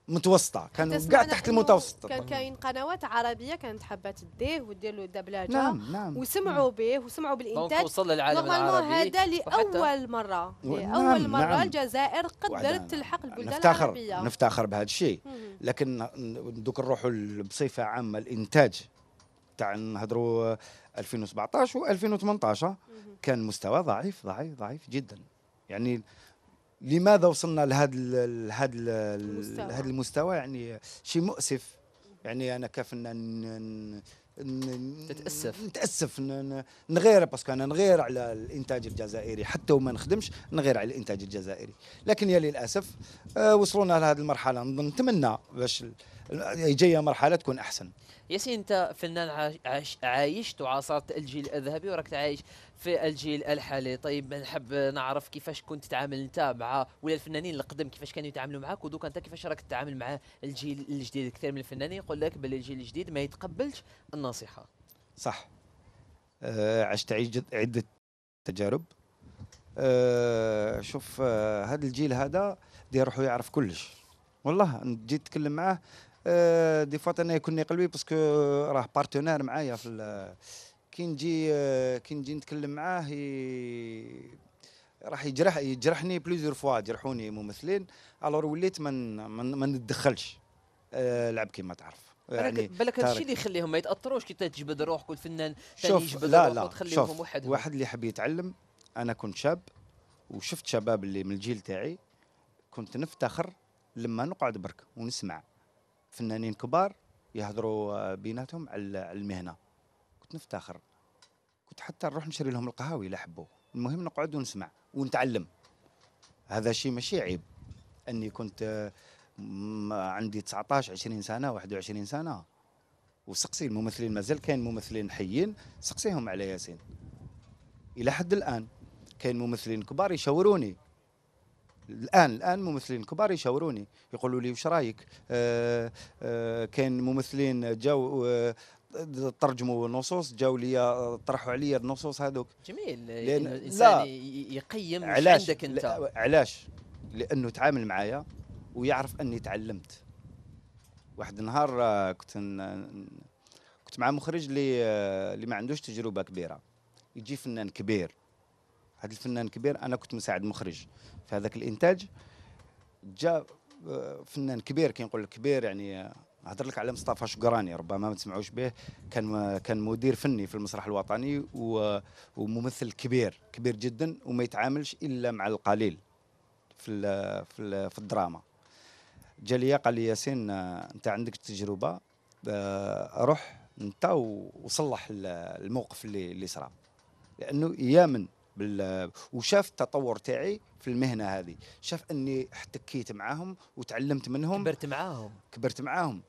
متوسطه كان كاع تحت المتوسط كان كاين قنوات عربيه كانت حابه تديه ودير له دبلجه نعم نعم وسمعوا نعم. به وسمعوا بالانتاج وصل للعالم العربي هذا لاول مره نعم، لاول نعم مره نعم. الجزائر قدرت تلحق البلدان نفتخر العربيه نفتخر بهذا الشيء لكن دوك نروحوا بصفه عامه الانتاج تاع نهضروا 2017 و2018 كان مستوى ضعيف ضعيف ضعيف جدا يعني لماذا وصلنا لهذا لهذا لهذا المستوى يعني شيء مؤسف يعني انا كفنان تتاسف نتاسف نغير باسكو انا نغير على الانتاج الجزائري حتى وما نخدمش نغير على الانتاج الجزائري لكن يا للاسف آه، وصلونا لهذه المرحله نتمنى باش جايه مرحله تكون احسن ياسين انت فنان عايش عايشت وعاصرت الجيل الذهبي وراك عايش في الجيل الحالي طيب نحب نعرف كيفاش كنت تتعامل انت مع ولا الفنانين القدم كيفاش كانوا يتعاملوا معك ودوك انت كيفاش راك تتعامل مع الجيل الجديد كثير من الفنانين يقول لك بلي الجيل الجديد ما يتقبلش النصيحه صح آه، عشت عده تجارب آه، شوف آه، هذا الجيل هذا دي يروحوا يعرف كلش والله جيت تكلم معاه آه، دي فوا انا يكون قلبي باسكو راه بارتنير معايا في كي نجي آه، كي نجي نتكلم معاه راح يجرح يجرحني بليزيور فوا جرحوني ممثلين الور وليت ما ما نتدخلش آه، لعب كيما تعرف يعني بالك هذا الشيء اللي يخليهم ما يتاثروش كي تجبد روحك والفنان شوف يجبد لا لا شوف وحدهم. واحد اللي يحب يتعلم انا كنت شاب وشفت شباب اللي من الجيل تاعي كنت نفتخر لما نقعد برك ونسمع فنانين كبار يهضروا آه، بيناتهم على المهنه كنت نفتخر كنت حتى نروح نشري لهم القهاوي الا حبوا المهم نقعد ونسمع ونتعلم هذا شيء ماشي عيب اني كنت آه، عندي 19 20 سنه 21 سنه وسقسي الممثلين مازال كاين ممثلين حيين سقسيهم على ياسين الى حد الان كاين ممثلين كبار يشاوروني الان الان ممثلين كبار يشاوروني يقولوا لي وش رايك آه، آه، كان ممثلين جاو آه، ترجموا نصوص جاو لي طرحوا عليا النصوص هذوك جميل لأن الانسان يقيم علاش عندك انت علاش لانه تعامل معايا ويعرف اني تعلمت واحد النهار كنت كنت مع مخرج اللي اللي ما عندوش تجربه كبيره يجي فنان كبير هذا الفنان كبير انا كنت مساعد مخرج في هذاك الانتاج جاء آه، فنان كبير كي نقول كبير يعني آه، هضر لك على مصطفى شقراني ربما ما تسمعوش به كان آه، كان مدير فني في المسرح الوطني وممثل كبير كبير جدا وما يتعاملش الا مع القليل في في, في الدراما جا لي قال لي ياسين انت عندك تجربه روح انت وصلح الموقف اللي اللي صرا لانه يامن بال وشاف التطور تاعي في المهنه هذه شاف اني احتكيت معاهم وتعلمت منهم كبرت معاهم كبرت معاهم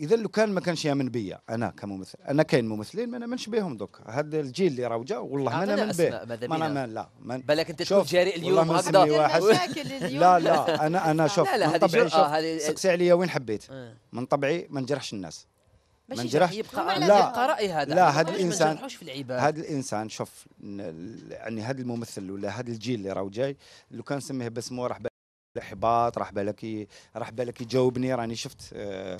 اذا لو كان ما كانش يامن بيا انا كممثل انا كاين ممثلين ما نامنش بيهم دوك هذا الجيل اللي راه جا والله ما نامن بيه ما نامن لا ما بالك انت تكون جاري اليوم هكذا لا لا انا انا شوف لا لا من طبعي شوف آه، سقسي عليا وين حبيت آه. من طبعي ما نجرحش الناس باش يبقى لا يبقى راي هذا لا هذا الانسان هذا الانسان شوف يعني هذا الممثل ولا هذا الجيل اللي راه جاي لو كان سميه باسمه راح احباط راح بالك راح بالك يجاوبني راني شفت آه،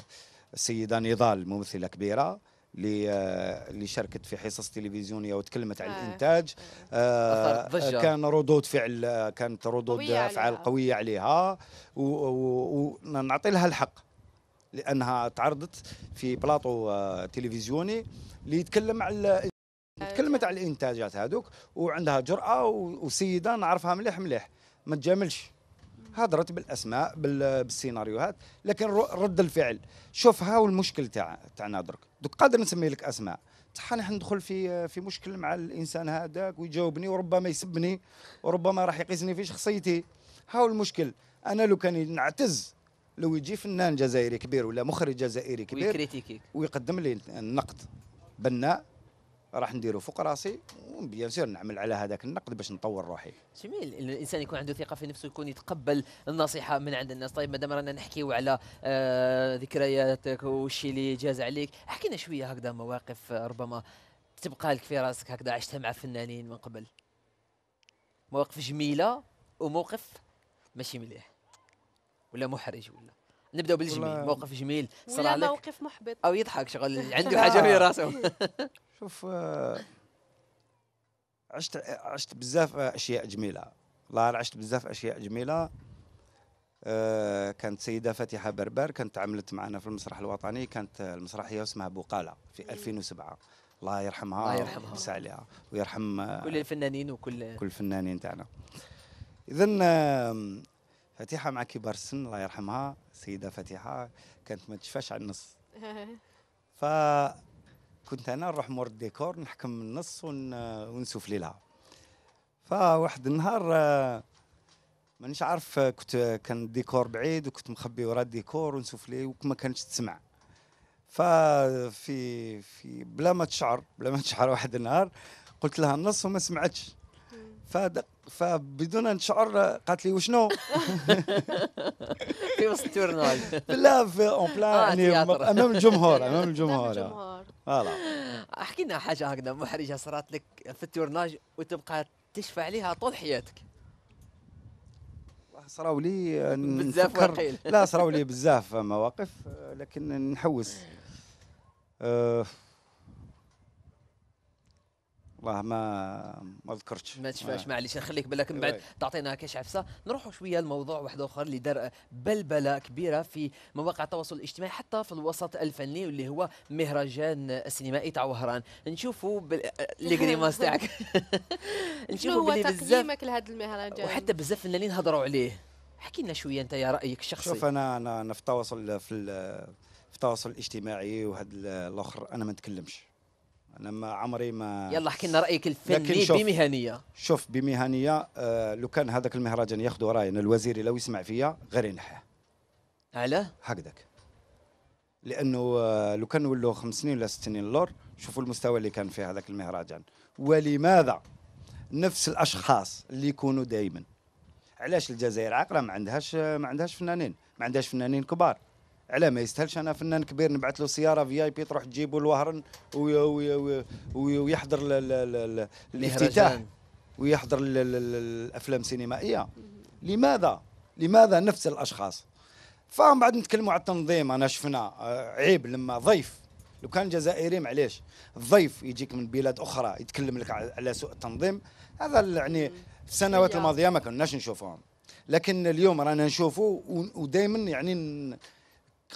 السيده نضال ممثله كبيره اللي آه، اللي شاركت في حصص تلفزيونيه وتكلمت عن آه، الانتاج آه كان ردود فعل كانت ردود افعال قويه عليها ونعطي لها الحق لانها تعرضت في بلاطو آه، تلفزيوني اللي يتكلم على تكلمت على الانتاجات هذوك وعندها جراه وسيده نعرفها مليح مليح ما تجاملش هضرت بالاسماء بالسيناريوهات لكن رد الفعل شوف ها المشكل تاع تاعنا درك دوك قادر نسمي لك اسماء صح انا ندخل في في مشكل مع الانسان هذاك ويجاوبني وربما يسبني وربما راح يقيسني في شخصيتي ها المشكل انا لو كان نعتز لو يجي فنان جزائري كبير ولا مخرج جزائري كبير ويكريتيكيك ويقدم لي النقد بناء راح نديرو فوق راسي وبيان سير نعمل على هذاك النقد باش نطور روحي جميل الانسان يكون عنده ثقه في نفسه يكون يتقبل النصيحه من عند الناس طيب مادام رانا نحكيو على آه، ذكرياتك والشيء اللي جاز عليك احكينا شويه هكذا مواقف آه، ربما تبقى لك في راسك هكذا عشتها مع فنانين من قبل مواقف جميله وموقف ماشي مليح ولا محرج ولا نبدا بالجميل موقف جميل صرا لك موقف محبط او يضحك شغل عنده حاجه في آه. راسه شوف آه، عشت عشت بزاف اشياء جميله والله عشت بزاف اشياء جميله آه، كانت سيده فاتحه بربر كانت عملت معنا في المسرح الوطني كانت المسرحيه اسمها بقاله في 2007 إيه. الله يرحمها الله يرحمها ويبس عليها ويرحم كل الفنانين وكل كل الفنانين تاعنا اذا فتيحه مع كبار السن الله يرحمها السيده فتيحه كانت ما تشفاش على النص فكنت انا نروح مور الديكور نحكم النص ونسوفلي لها فواحد النهار آه، مانيش عارف آه، كنت آه، كان الديكور بعيد وكنت مخبي ورا الديكور ونسوفلي وما كانتش تسمع ففي في بلا ما تشعر بلا ما تشعر واحد النهار قلت لها النص وما سمعتش فدق فبدون ان شعر قالت لي وشنو؟ في وسط تورناي لا في اون آه، بلان يعني امام الجمهور امام يعني. الجمهور فوالا احكي لنا حاجه هكذا محرجه صارت لك في التورناج وتبقى تشفى عليها طول حياتك صراو لي بزاف لا صراو لي بزاف مواقف لكن نحوس أه والله ما ما ذكرتش ما تشفاش معليش نخليك بالك من بعد إيه. تعطينا كاش عفسه نروحوا شويه لموضوع واحد اخر اللي دار بلبله كبيره في مواقع التواصل الاجتماعي حتى في الوسط الفني واللي هو مهرجان السينمائي تاع وهران نشوفوا لي كريماس تاعك نشوفوا هو تقييمك لهذا المهرجان وحتى بزاف فنانين هضروا عليه احكي لنا شويه انت يا رايك الشخصي شوف انا انا في التواصل في في التواصل الاجتماعي وهذا الاخر انا ما نتكلمش انا ما عمري ما يلا احكي لنا رايك الفني شوف بمهنيه شوف بمهنيه آه، لو كان هذاك المهرجان ياخذوا انا الوزير لو يسمع فيا غير ينحاه علاه هكذاك لانه آه، لو كان ولو خمس سنين ولا ست سنين لور شوفوا المستوى اللي كان فيه هذاك المهرجان ولماذا نفس الاشخاص اللي يكونوا دائما علاش الجزائر عاقله ما عندهاش آه، ما عندهاش فنانين ما عندهاش فنانين كبار على ما يستاهلش انا فنان كبير نبعث له سياره في اي بي تروح تجيبه لوهرن ويحضر الافتتاح ويحضر الافلام السينمائيه لماذا لماذا نفس الاشخاص فمن بعد نتكلموا على التنظيم انا شفنا آه، عيب لما ضيف لو كان جزائري معليش ضيف يجيك من بلاد اخرى يتكلم لك على سوء التنظيم هذا يعني في السنوات الماضيه ما كناش نشوفوهم لكن اليوم رانا نشوفوا ودائما يعني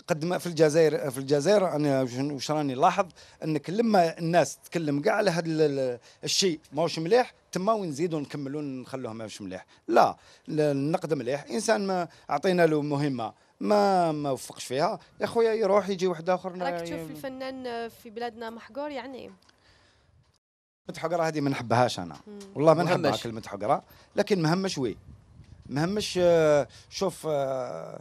قد ما في الجزائر في الجزائر انا واش راني لاحظ انك لما الناس تتكلم كاع على هذا الشيء ماهوش مليح تما ونزيدوا نكملوا نخلوه ماهوش مليح لا النقد مليح انسان ما اعطينا له مهمه ما ما وفقش فيها يا خويا يروح يجي واحد اخر راك تشوف الفنان في بلادنا محقور يعني كلمه حقره هذه ما نحبهاش انا والله ما نحبها كلمه حقره لكن مهمش وي مهمش آه، شوف آه،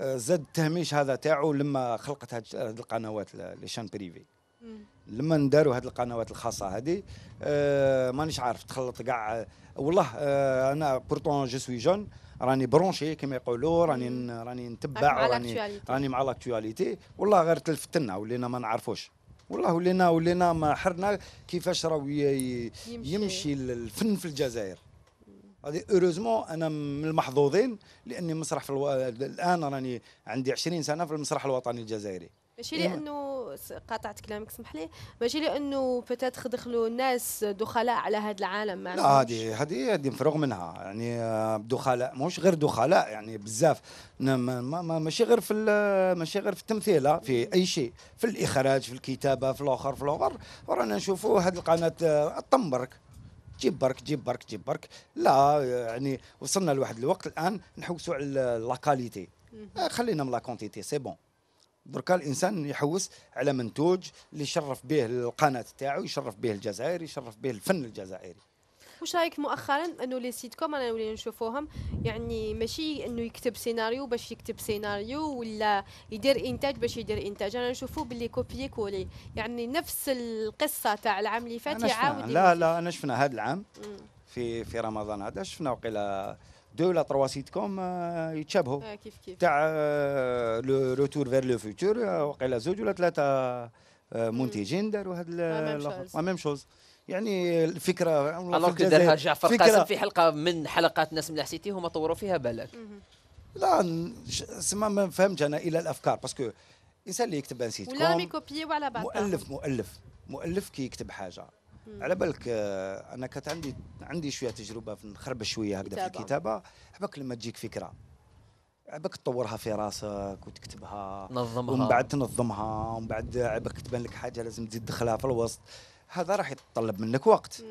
زاد التهميش هذا تاعو لما خلقت هذه القنوات لي شان بريفي لما نداروا هذه القنوات الخاصه هذه آه مانيش عارف تخلط كاع آه، والله آه انا بورتون جو سوي جون راني برونشي كما يقولوا راني راني نتبع راني راني مع لاكتواليتي والله غير تلفت لنا ولينا ما نعرفوش والله ولينا ولينا ما حرنا كيفاش راهو يمشي, يمشي الفن في الجزائر هذه اوروزمون انا من المحظوظين لاني مسرح في الو... الان راني عندي 20 سنه في المسرح الوطني الجزائري ماشي لانه قاطعت كلامك سمح لي ماشي لانه فتات دخلوا الناس دخلاء على هذا العالم ما لا هذه هذه هذه مفروغ منها يعني آه، دخلاء مش غير دخلاء يعني بزاف ماشي غير في ماشي غير في التمثيل في اي شيء في الاخراج في الكتابه في الاخر في الاخر ورانا نشوفوا هذه القناه آه، تطمبرك جيب برك جيب برك جيب برك لا يعني وصلنا لواحد الوقت الان نحوسوا على لاكاليتي آه، خلينا من لا كونتيتي سي بون دركا الانسان يحوس على منتوج اللي يشرف به القناه تاعو يشرف به الجزائر يشرف به الفن الجزائري واش رايك مؤخرا انه لي سيت كوم انا نولي نشوفوهم يعني ماشي انه يكتب سيناريو باش يكتب سيناريو ولا يدير انتاج باش يدير انتاج انا نشوفو باللي كوبي كولي يعني نفس القصه تاع العام اللي فات يعاود لا لا انا شفنا هذا العام في في رمضان هذا شفنا وقيلا دو ولا تروا سيت كوم آه، يتشابهوا آه كيف كيف تاع آه، لو روتور فير لو فيوتور وقيلا زوج ولا ثلاثه آه، منتجين داروا هذا لا ميم شوز يعني الفكره الوغ كي دارها جعفر قاسم في حلقه من حلقات ناس ملاح سيتي هما طوروا فيها بالك لا سما ما فهمتش انا الا الافكار باسكو الانسان اللي يكتب نسيت ولا ولا ميكوبيو وعلى بعض مؤلف مؤلف مؤلف كي يكتب حاجه مم. على بالك آه، انا كانت عندي عندي شويه تجربه نخربش شويه هكذا في الكتابه عباك لما تجيك فكره عباك تطورها في راسك وتكتبها نظمها ومن بعد تنظمها ومن بعد عباك تبان لك حاجه لازم تزيد دخلها في الوسط هذا راح يتطلب منك وقت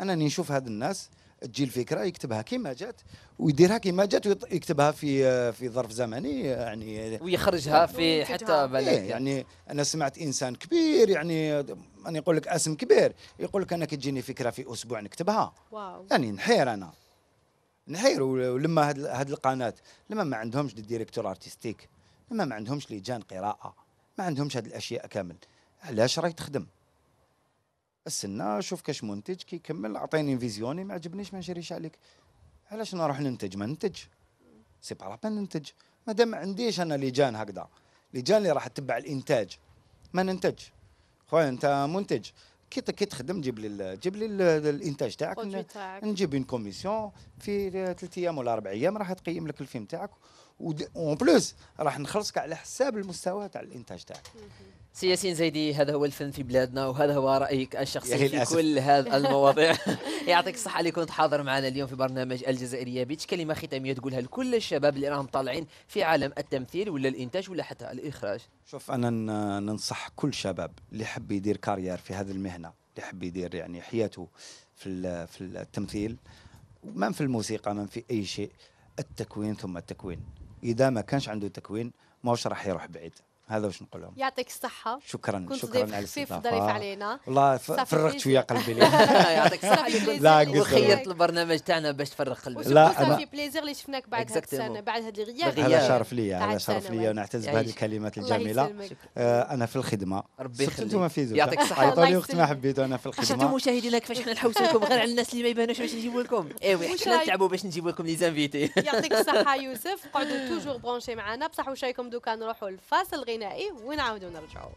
انا نشوف هاد الناس تجي الفكره يكتبها كيما جات ويديرها كيما جات ويكتبها في في ظرف زمني يعني ويخرجها آه. في حتى بلد إيه، يعني انا سمعت انسان كبير يعني انا يقول لك اسم كبير يقول لك انا كتجيني فكره في اسبوع نكتبها واو يعني نحير انا نحير ولما هاد, هاد القناه لما ما عندهمش ديريكتور ارتستيك لما ما عندهمش لجان قراءه ما عندهمش هاد الاشياء كامل علاش راهي تخدم استنى شوف كاش منتج كي يكمل اعطيني فيزيوني ما عجبنيش ما نشريش عليك علاش نروح ننتج ما ننتج سي با لابان ننتج دام ما عنديش انا لجان هكذا لجان اللي راح تتبع الانتاج ما ننتج خويا انت منتج كي كي تخدم جيب لي جيب لي الانتاج تاعك نجيب اون كوميسيون في ثلاث ايام ولا اربع ايام راح تقيم لك الفيلم تاعك اون بلوس راح نخلصك على حساب المستوى تاع الانتاج تاعك سي ياسين زيدي هذا هو الفن في بلادنا وهذا هو رايك الشخصي يعني في كل هذه المواضيع يعطيك الصحه اللي كنت حاضر معنا اليوم في برنامج الجزائريه بيتش كلمه ختاميه تقولها لكل الشباب اللي راهم طالعين في عالم التمثيل ولا الانتاج ولا حتى الاخراج شوف انا ننصح كل شباب اللي يحب يدير كارير في هذه المهنه اللي يحب يدير يعني حياته في في التمثيل ما في الموسيقى ما في اي شيء التكوين ثم التكوين اذا ما كانش عنده تكوين ماهوش راح يروح بعيد هذا واش نقول لهم يعطيك الصحه شكرا كنت شكرا على خفيف ظريف علينا والله فرغت شويه قلبي اليوم يعطيك الصحه لا وخيرت البرنامج تاعنا باش تفرغ قلبك لا انا في بليزير اللي شفناك بعد هذا السنه بعد هذه الغياب هذا شرف لي هذا شرف لي ونعتز بهذه الكلمات الجميله آه، انا في الخدمه ربي يخليك انتم في زوج يعطيك الصحه عيطوني وقت ما حبيت انا في الخدمه شفتوا مشاهدينا كيفاش حنا لكم غير على الناس اللي ما يبانوش باش نجيبوا لكم إيه، وي حنا نتعبوا باش نجيبوا لكم لي زانفيتي يعطيك الصحه يوسف قعدوا توجور برونشي معنا بصح وشايكم دوكا نروحوا للفاصل Yine, when I was doing another troll.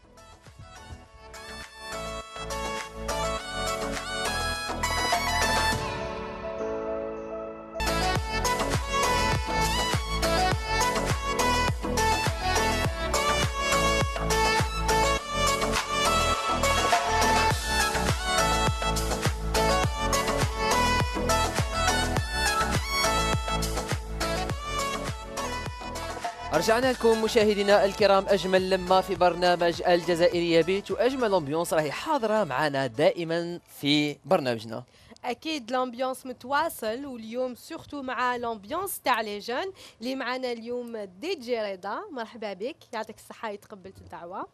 رجعنا لكم مشاهدينا الكرام اجمل لما في برنامج الجزائريه بيت واجمل امبيونس راهي حاضره معنا دائما في برنامجنا اكيد لامبيونس متواصل واليوم سورتو مع لامبيونس تاع لي جون اللي معنا اليوم دي جي رضا مرحبا بك يعطيك الصحه يتقبلت الدعوه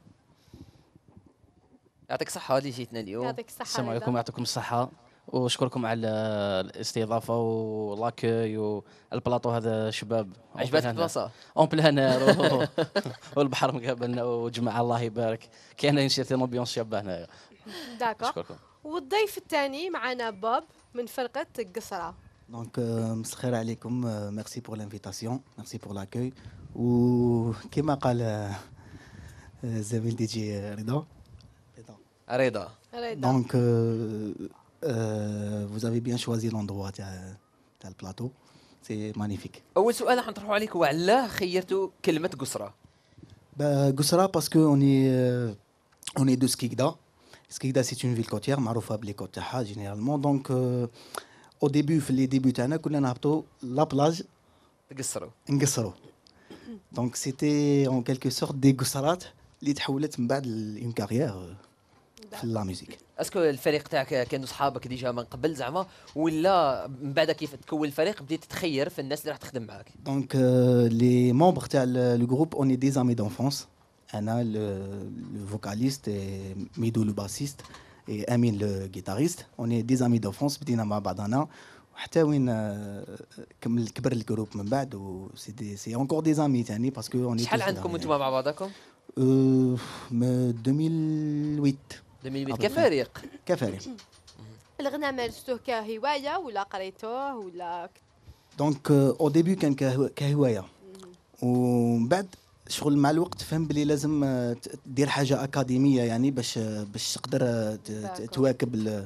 يعطيك الصحه اللي جيتنا اليوم يعطيك الصحه السلام عليكم يعطيكم الصحه واشكركم على الاستضافه ولاكي والبلاطو هذا شباب عجبتك البلاصه اون بلانير والبحر مقابلنا وجماعه الله يبارك كاين شي امبيونس شابه هنايا داكور والضيف الثاني معنا باب من فرقه القصره دونك مس الخير عليكم ميرسي بور لانفيتاسيون ميرسي بور لاكوي وكما قال الزميل آه، دي جي رضا رضا رضا دونك Euh, vous avez bien choisi l'endroit, tu le plateau. C'est magnifique. Oui, c'est un vous magnifique. Ou là, tu as le de Goussra Goussra, parce qu'on est, euh, on est de Skigda. Skigda, c'est une ville côtière, Maroufab, les Kotaha, généralement. Donc, euh, au début, les débuts, avons fait la plage. Goussra. Goussra. Donc, c'était en quelque sorte des Goussarats qui ont fait une carrière. في لا ميوزيك اسكو الفريق تاعك كانوا صحابك ديجا من قبل زعما ولا من بعد كيف تكون الفريق بديت تخير في الناس اللي راح تخدم معاك دونك لي ممبر تاع لو جروب اوني دي زامي دونفونس انا لو فوكاليست ميدو لو باسيست امين لو جيتاريست اوني دي زامي دونفونس بدينا مع بعضنا حتى وين كمل كبر الجروب من بعد و سي دي سي اونكور دي زامي تاني باسكو شحال عندكم انتم مع بعضكم؟ 2008 euh, 2008 كفريق كفريق الغناء مارستوه كهوايه ولا قريتوه ولا دونك او ديبي كان كهوايه ومن بعد شغل مع الوقت فهم بلي لازم آه، دير حاجه اكاديميه يعني باش آه، باش تقدر آه، تواكب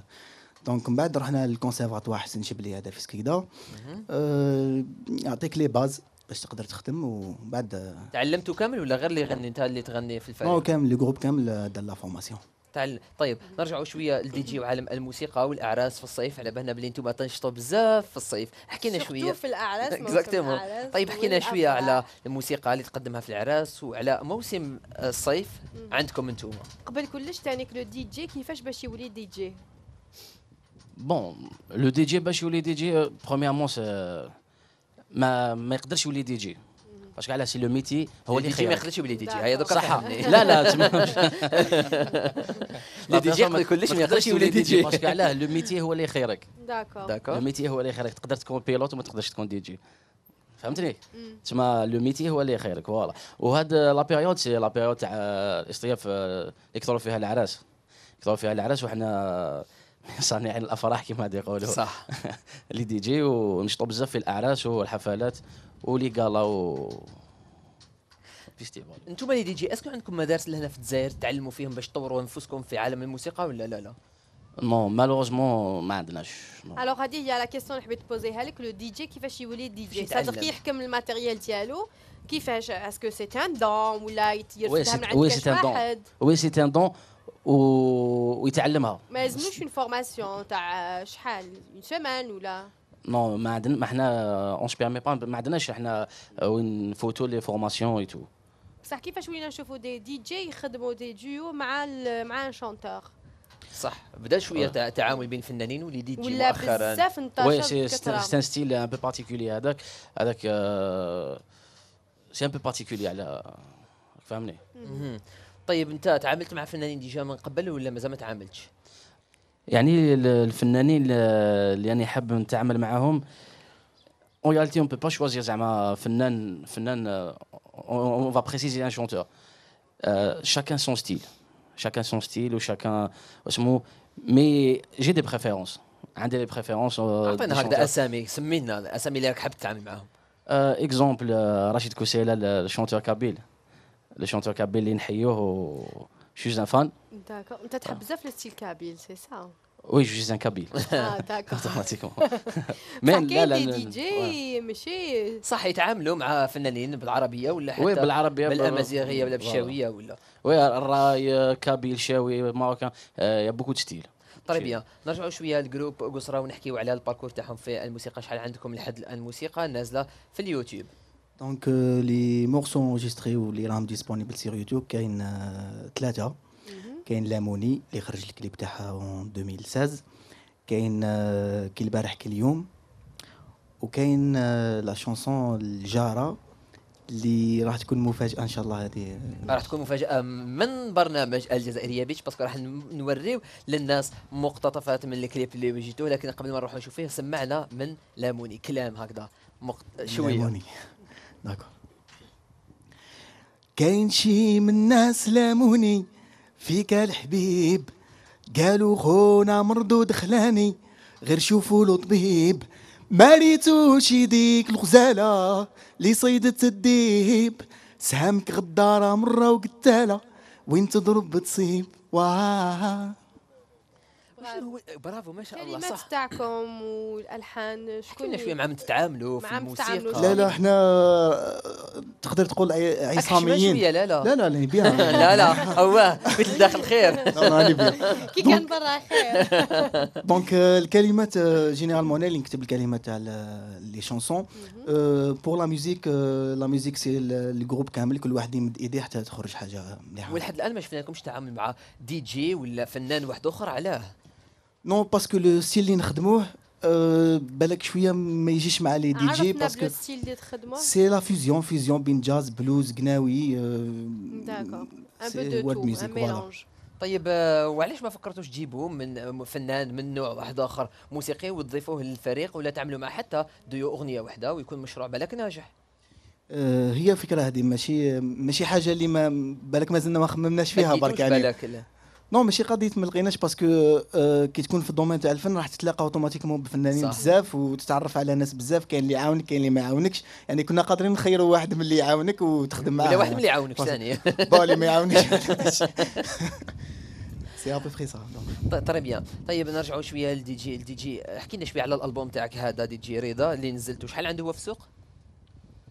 دونك من بعد رحنا للكونسيرفاتوار حسن شبلي هذا في سكيدا يعطيك لي باز باش تقدر تخدم ومن بعد تعلمتوا كامل ولا غير اللي غني انت اللي تغني في الفريق؟ كامل لو جروب كامل دار لا فورماسيون تاع طيب نرجعوا شويه للدي جي وعالم الموسيقى والاعراس في الصيف على بالنا بلي انتم تنشطوا بزاف في الصيف احكي لنا شويه في الاعراس اكزاكتومون طيب احكي لنا شويه على الموسيقى اللي تقدمها في الاعراس وعلى موسم الصيف عندكم انتم قبل كلش تانيك لو دي جي كيفاش باش يولي دي جي بون لو دي جي باش يولي دي جي بروميرمون ما ما يقدرش يولي دي جي باسكو علاه سي لو ميتي هو اللي خيار ما يقدرش بلي ديتي هي دوكا صح لا لا لي ديجي كلش ما يقدرش يولي ديجي باش باسكو علاه لو ميتي هو اللي يخيرك داكور داكور لو ميتي هو اللي يخيرك تقدر تكون بيلوت وما تقدرش تكون ديجي فهمتني تما لو ميتي هو اللي يخيرك فوالا وهاد لا بيريود سي لا بيريود تاع الاستضياف اللي آه، كثروا فيها العراس كثروا فيها العراس وحنا صانعين الافراح كما يقولوا صح لي ديجي ونشطوا بزاف في الاعراس والحفلات ولي قالا و فيستيفال انتم اللي دي جي اسكو عندكم مدارس لهنا في الجزائر تعلموا فيهم باش تطوروا انفسكم في عالم الموسيقى ولا لا لا نو مالوغوزمون ما عندناش الوغ هذه هي لا كيسيون اللي حبيت بوزيها لك لو دي جي كيفاش يولي دي جي صادق يحكم الماتيريال ديالو كيفاش اسكو سي تان دون ولا يتيرفدها من عند واحد وي سي تان دون و... ويتعلمها ما يلزموش اون فورماسيون تاع شحال اون سيمان ولا نو ما عندنا ما حنا اون بيرمي با ما عندناش حنا وين نفوتوا لي فورماسيون اي تو بصح كيفاش ولينا نشوفوا دي دي جي يخدموا دي ديو مع مع ان شونتور صح بدا شويه تعامل بين فنانين ولي دي جي ولا بزاف انتشر وي سي ستيل ان بو بارتيكولي هذاك هذاك سي ان بو بارتيكولي على فهمني طيب انت تعاملت مع فنانين ديجا من قبل ولا مازال ما تعاملتش؟ يعني الفنانين اللي يعني حاب نتعامل معاهم اون réalité on peut pas choisir زعما فنان فنان on va préciser un chanteur euh, chacun son style chacun son style ou chacun اسمه mais j'ai des عندي لي بريفيرونس عطينا هكذا اسامي سمينا الاسامي اللي راك حاب تتعامل معاهم اكزومبل رشيد كوسيله الشونتور كابيل الشونتور كابيل اللي نحيوه Je suis un fan. D'accord. Tu as ستيل le style kabyle, c'est ça وي جو زان كابيل اه داكور اوتوماتيكمون مي لا لا دي جي ماشي صح يتعاملوا مع فنانين بالعربيه ولا حتى بالعربيه بالامازيغيه ولا بالشاويه ولا وي الراي كابيل شاوي ماروكان يا بوكو دو ستيل طري بيان نرجعوا شويه للجروب قصرى ونحكيو على الباركور تاعهم في الموسيقى شحال عندكم لحد الان موسيقى نازله في اليوتيوب دونك لي مورسو انجستري لي راهم ديسبونيبل سير يوتيوب كاين ثلاثه كاين لاموني اللي خرج الكليب تاعها 2016 كاين كي البارح كي اليوم وكاين لا شونسون الجاره اللي راح تكون مفاجاه ان شاء الله هذه راح تكون مفاجاه من برنامج الجزائريه بيتش باسكو راح نوريو للناس مقتطفات من الكليب اللي وجدتوه لكن قبل ما نشوف نشوفوه سمعنا من لاموني كلام هكذا مقت... شويه لاموني داكور كاين شي من الناس لاموني فيك الحبيب قالوا خونا مرضو دخلاني غير شوفوا له طبيب ريتوش يديك الغزالة لي صيدت الديب سهامك غدارة مرة وقتالة وين تضرب بتصيب واه هو برافو ما شاء الله صح تاعكم والالحان شكون لنا شويه مع من تتعاملوا في الموسيقى لا لا احنا آه، تقدر تقول عصاميين لا لا لا لا لا لا لا هو مثل داخل خير كي كان برا خير دونك الكلمات جينيرالمون انا اللي نكتب الكلمات تاع لي شونسون بور لا ميوزيك لا ميوزيك سي الجروب كامل كل واحد يمد ايديه حتى تخرج حاجه مليحه ولحد الان ما شفناكمش تعامل مع دي جي ولا فنان واحد اخر علاه نو باسكو لو ستيل اللي نخدموه بالك شويه ما يجيش مع لي دي جي باسكو سي لا فيزيون فيزيون بين جاز بلوز قناوي داكور ان بو دو تو ان ميلونج طيب آه، وعلاش ما فكرتوش تجيبوه من آه، فنان من نوع واحد اخر موسيقي وتضيفوه للفريق ولا تعملوا معه حتى ديو اغنيه واحده ويكون مشروع بالك ناجح آه، هي فكره هذه ماشي ماشي حاجه اللي ما بالك مازلنا ما خممناش فيها برك يعني بالك نو ماشي قضيه ما لقيناش باسكو كي تكون في الدومين تاع الفن راح تتلاقى اوتوماتيكمون بفنانين بزاف وتتعرف على ناس بزاف كاين اللي يعاونك كاين اللي ما يعاونكش يعني كنا قادرين نخيروا واحد من اللي يعاونك وتخدم معاه واحد من اللي يعاونك ثاني بون اللي ما يعاونكش سي ابي فري تري طري بيان طيب نرجعوا شويه للدي جي الدي جي احكي لنا شويه على الالبوم تاعك هذا دي جي رضا اللي نزلته شحال عنده هو في السوق؟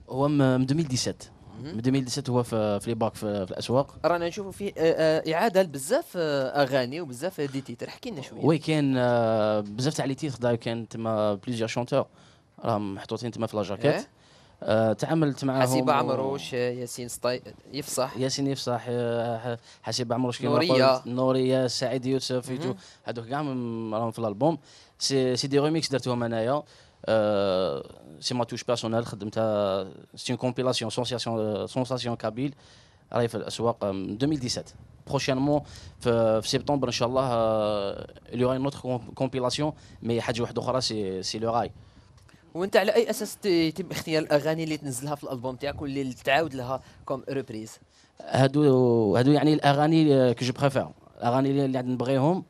هو من 2017 من 2017 هو في, في لي باك في, في الاسواق رانا نشوفوا فيه آه، آه، اعاده لبزاف آه، اغاني وبزاف دي تيتر احكي لنا شويه وي كان بزاف تاع لي تيتر دا كان تما بليزيور شونتور راهم محطوطين تما في لا جاكيت إيه. تعاملت معاهم حسيب عمروش ياسين سطاي يفصح ياسين يفصح حسيب عمروش كيما نورية نورية سعيد يوسف هذوك كاع راهم في الالبوم سي دي ريميكس درتهم انايا سي ما توش بيرسونيل خدمتها سي اون كومبيلاسيون سونساسيون سونساسيون كابيل راهي في الاسواق 2017 بروشينمون في, في سبتمبر ان شاء الله اللي راهي نوتر كومبيلاسيون مي حاجه واحده اخرى سي سي لو راي وانت على اي اساس يتم اختيار الاغاني اللي تنزلها في الالبوم تاعك واللي تعاود لها كوم ريبريز هادو هادو يعني الاغاني كو جو بريفير الاغاني اللي نبغيهم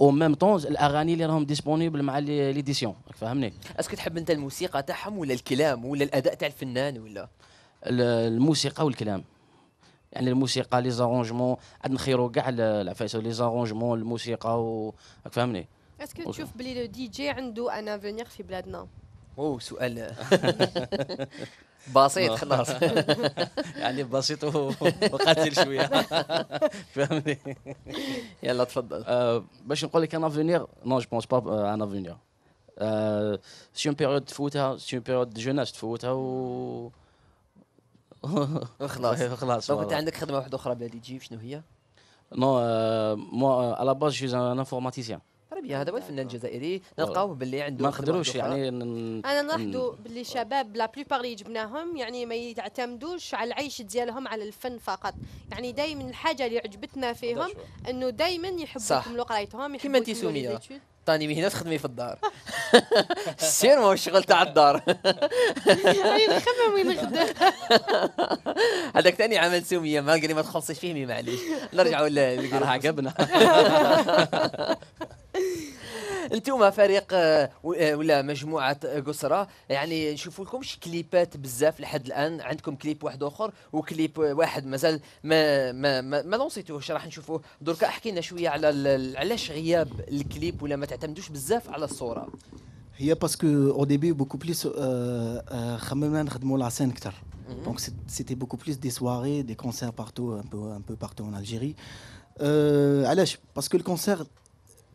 او ميم طون الاغاني اللي راهم ديسبونيبل مع ليديسيون فهمني اسكو تحب انت الموسيقى تاعهم ولا الكلام ولا الاداء تاع الفنان ولا الموسيقى والكلام يعني الموسيقى لي زارونجمون عاد نخيروا كاع العفايس لي زارونجمون الموسيقى و فهمني اسكو تشوف بلي لو دي جي عنده ان افونيغ في بلادنا او سؤال بسيط اه، خلاص يعني بسيط وقاتل شويه فهمني يلا تفضل آه، باش نقول لك ان افونير نو جو بونس با ان افونير سي اون بيريود تفوتها سي اون بيريود جوناس تفوتها و وخلاص خلاص دونك انت عندك خدمه واحده اخرى بعد تجيب شنو هي نو مو على باز جو ان انفورماتيسيان العربيه هذا هو الفنان الجزائري نلقاوه باللي عنده ما نقدروش يعني انا نلاحظوا باللي شباب لا بلوبار اللي جبناهم يعني ما يعتمدوش على العيش ديالهم على الفن فقط يعني دائما الحاجه اللي عجبتنا فيهم انه دائما يحبوا يكملوا قرايتهم يحبوا كما انت سميه تاني مهنه تخدمي في الدار سير ما الشغل تاع الدار أيوة، وين هذاك ثاني عمل سوميه ما قال ما تخلصيش فيه معليش نرجعوا للقراءه عقبنا انتم فريق آه، آه، ولا مجموعه قسره يعني نشوف لكم شي كليبات بزاف لحد الان عندكم كليب واحد اخر وكليب واحد مازال ما ما ما, ما لونسيتوش راح نشوفوه دركا احكي لنا شويه على علاش غياب الكليب ولا ما تعتمدوش بزاف على الصوره هي باسكو او ديبي بوكو بليس خممنا نخدموا العسان اكثر دونك سيتي بوكو بليس دي سواري دي كونسير بارتو ان بو ان بو بارتو ان الجيري علاش باسكو الكونسير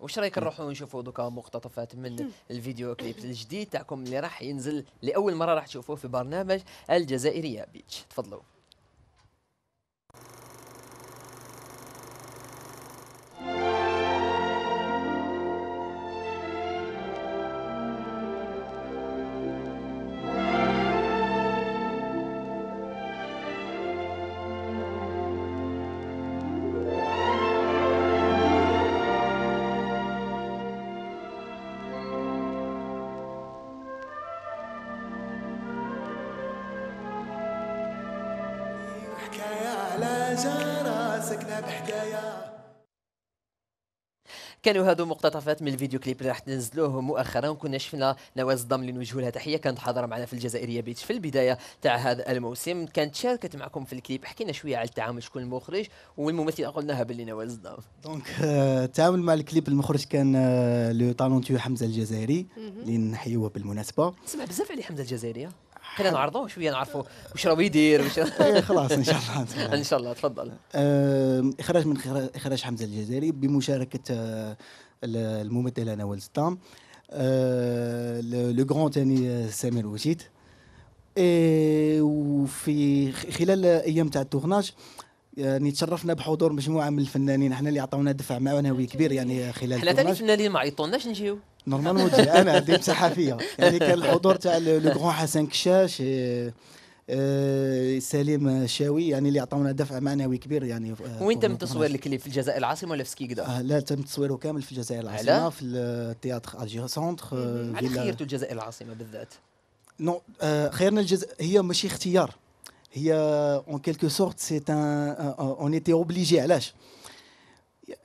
وش رايك نروحوا نشوفوا دوكا مقتطفات من الفيديو كليب الجديد تاعكم اللي راح ينزل لاول مره راح تشوفوه في برنامج الجزائريه بيتش تفضلوا كانوا هادو مقتطفات من الفيديو كليب اللي راح تنزلوه مؤخرا وكنا شفنا نواز الضم اللي نوجه لها تحيه كانت حاضره معنا في الجزائريه بيتش في البدايه تاع هذا الموسم كانت شاركت معكم في الكليب حكينا شويه على التعامل شكون المخرج والممثله قلناها باللي نواز الضم دونك آه، التعامل مع الكليب المخرج كان آه، لو تالونتيو حمزه الجزائري اللي نحيوه بالمناسبه سمع بزاف على حمزه الجزائريه خلينا نعرضوه شويه نعرفوا وش راه يدير وش إيه، خلاص ان شاء الله ان شاء الله تفضل اخراج من اخراج حمزه الجزائري بمشاركه أه، الممثله نوال ستام أه، لو غران تاني أه، سامر وجيت إيه، وفي خلال ايام تاع التورناج يعني تشرفنا بحضور مجموعه من الفنانين احنا اللي عطاونا دفع معنوي كبير يعني خلال حنا ثاني الفنانين ما عيطوناش نجيو نورمالمون تجي انا عندي مساحه يعني كان الحضور تاع لو غون حسن كشاش آه، سليم شاوي يعني اللي عطاونا دفع معنوي كبير يعني آه، وين تم تصوير الكليب في الجزائر العاصمه ولا في سكيكدا؟ آه، لا تم تصويره كامل في الجزائر العاصمه في التياتر الجيري سونتر على خيرتوا الجزائر العاصمه بالذات؟ نو خيرنا الجزائر هي ماشي اختيار هي اون كيلكو سورت سي ان اون ايتي اوبليجي علاش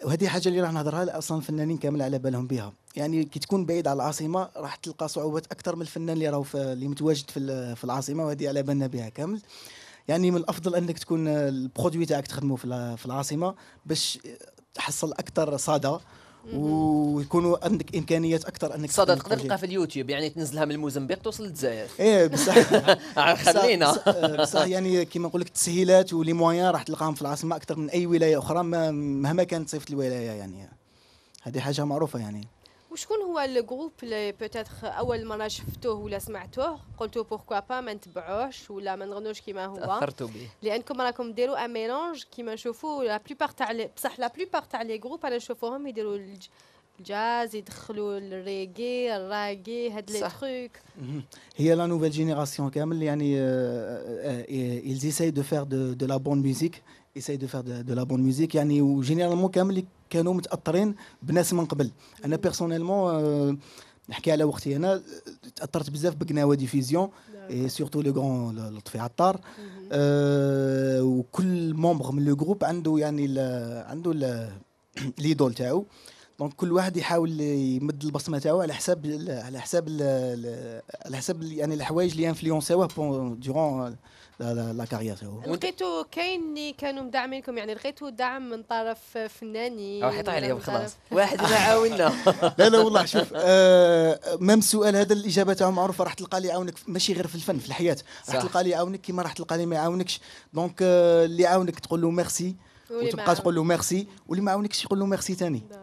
وهذه حاجه اللي راح نهضرها اصلا الفنانين كامل على بالهم بها يعني كي تكون بعيد على العاصمه راح تلقى صعوبات اكثر من الفنان اللي راهو اللي متواجد في في العاصمه وهذه على بالنا بها كامل يعني من الافضل انك تكون البرودوي تاعك تخدمه في العاصمه باش تحصل اكثر صدى ويكونوا عندك امكانيات اكثر انك صدى تقدر تلقاها في اليوتيوب يعني تنزلها من الموزمبيق توصل للجزائر ايه بصح خلينا آه، بصح يعني كيما نقول لك التسهيلات ولي موان راح تلقاهم في العاصمه اكثر من اي ولايه اخرى مهما كانت صيفه الولايه يعني هذه حاجه معروفه يعني وشكون هو الجروب اللي بوتيتر اول مره شفتوه ولا سمعتوه قلتوا بوركوا با ما نتبعوش ولا ما نغنوش كيما هو تاخرتوا به لانكم راكم ديروا ان ميلونج كيما نشوفوا لا بلوبار تاع بصح لا بلوبار تاع لي جروب انا نشوفوهم يديروا الج... الجاز يدخلوا الريغي الراغي هاد لي تروك هي لا نوفيل جينيراسيون كامل يعني آه، آه، آه، ils essayent de faire de de la bonne musique essaye دو faire de, de, la bonne يعني وجينيرالمون كامل اللي كانوا متاثرين بناس من قبل انا بيرسونيلمون آه، نحكي على وقتي انا تاثرت بزاف بقناوه ديفيزيون اي سورتو لو غون لطفي عطار أه وكل مومبر من لو جروب عنده يعني ل... عنده ل... ليدول تاعو دونك كل واحد يحاول يمد البصمه تاعو على حساب على حساب على حساب يعني الحوايج اللي انفلونساوه دورون لا كارير تاعو لقيتو كاين اللي كانوا مدعمينكم يعني لقيتو دعم من طرف فنانين حيط عليهم خلاص واحد ما عاوننا لا لا والله شوف آه مام السؤال هذا الاجابه تاعو معروفه راح تلقى لي يعاونك ماشي غير في الفن في الحياه راح تلقى لي يعاونك كيما راح تلقى لي ما يعاونكش دونك آه، اللي يعاونك تقول له ميرسي وتبقى تقول له ميرسي واللي ما عاونكش يقول له ميرسي ثاني نعم.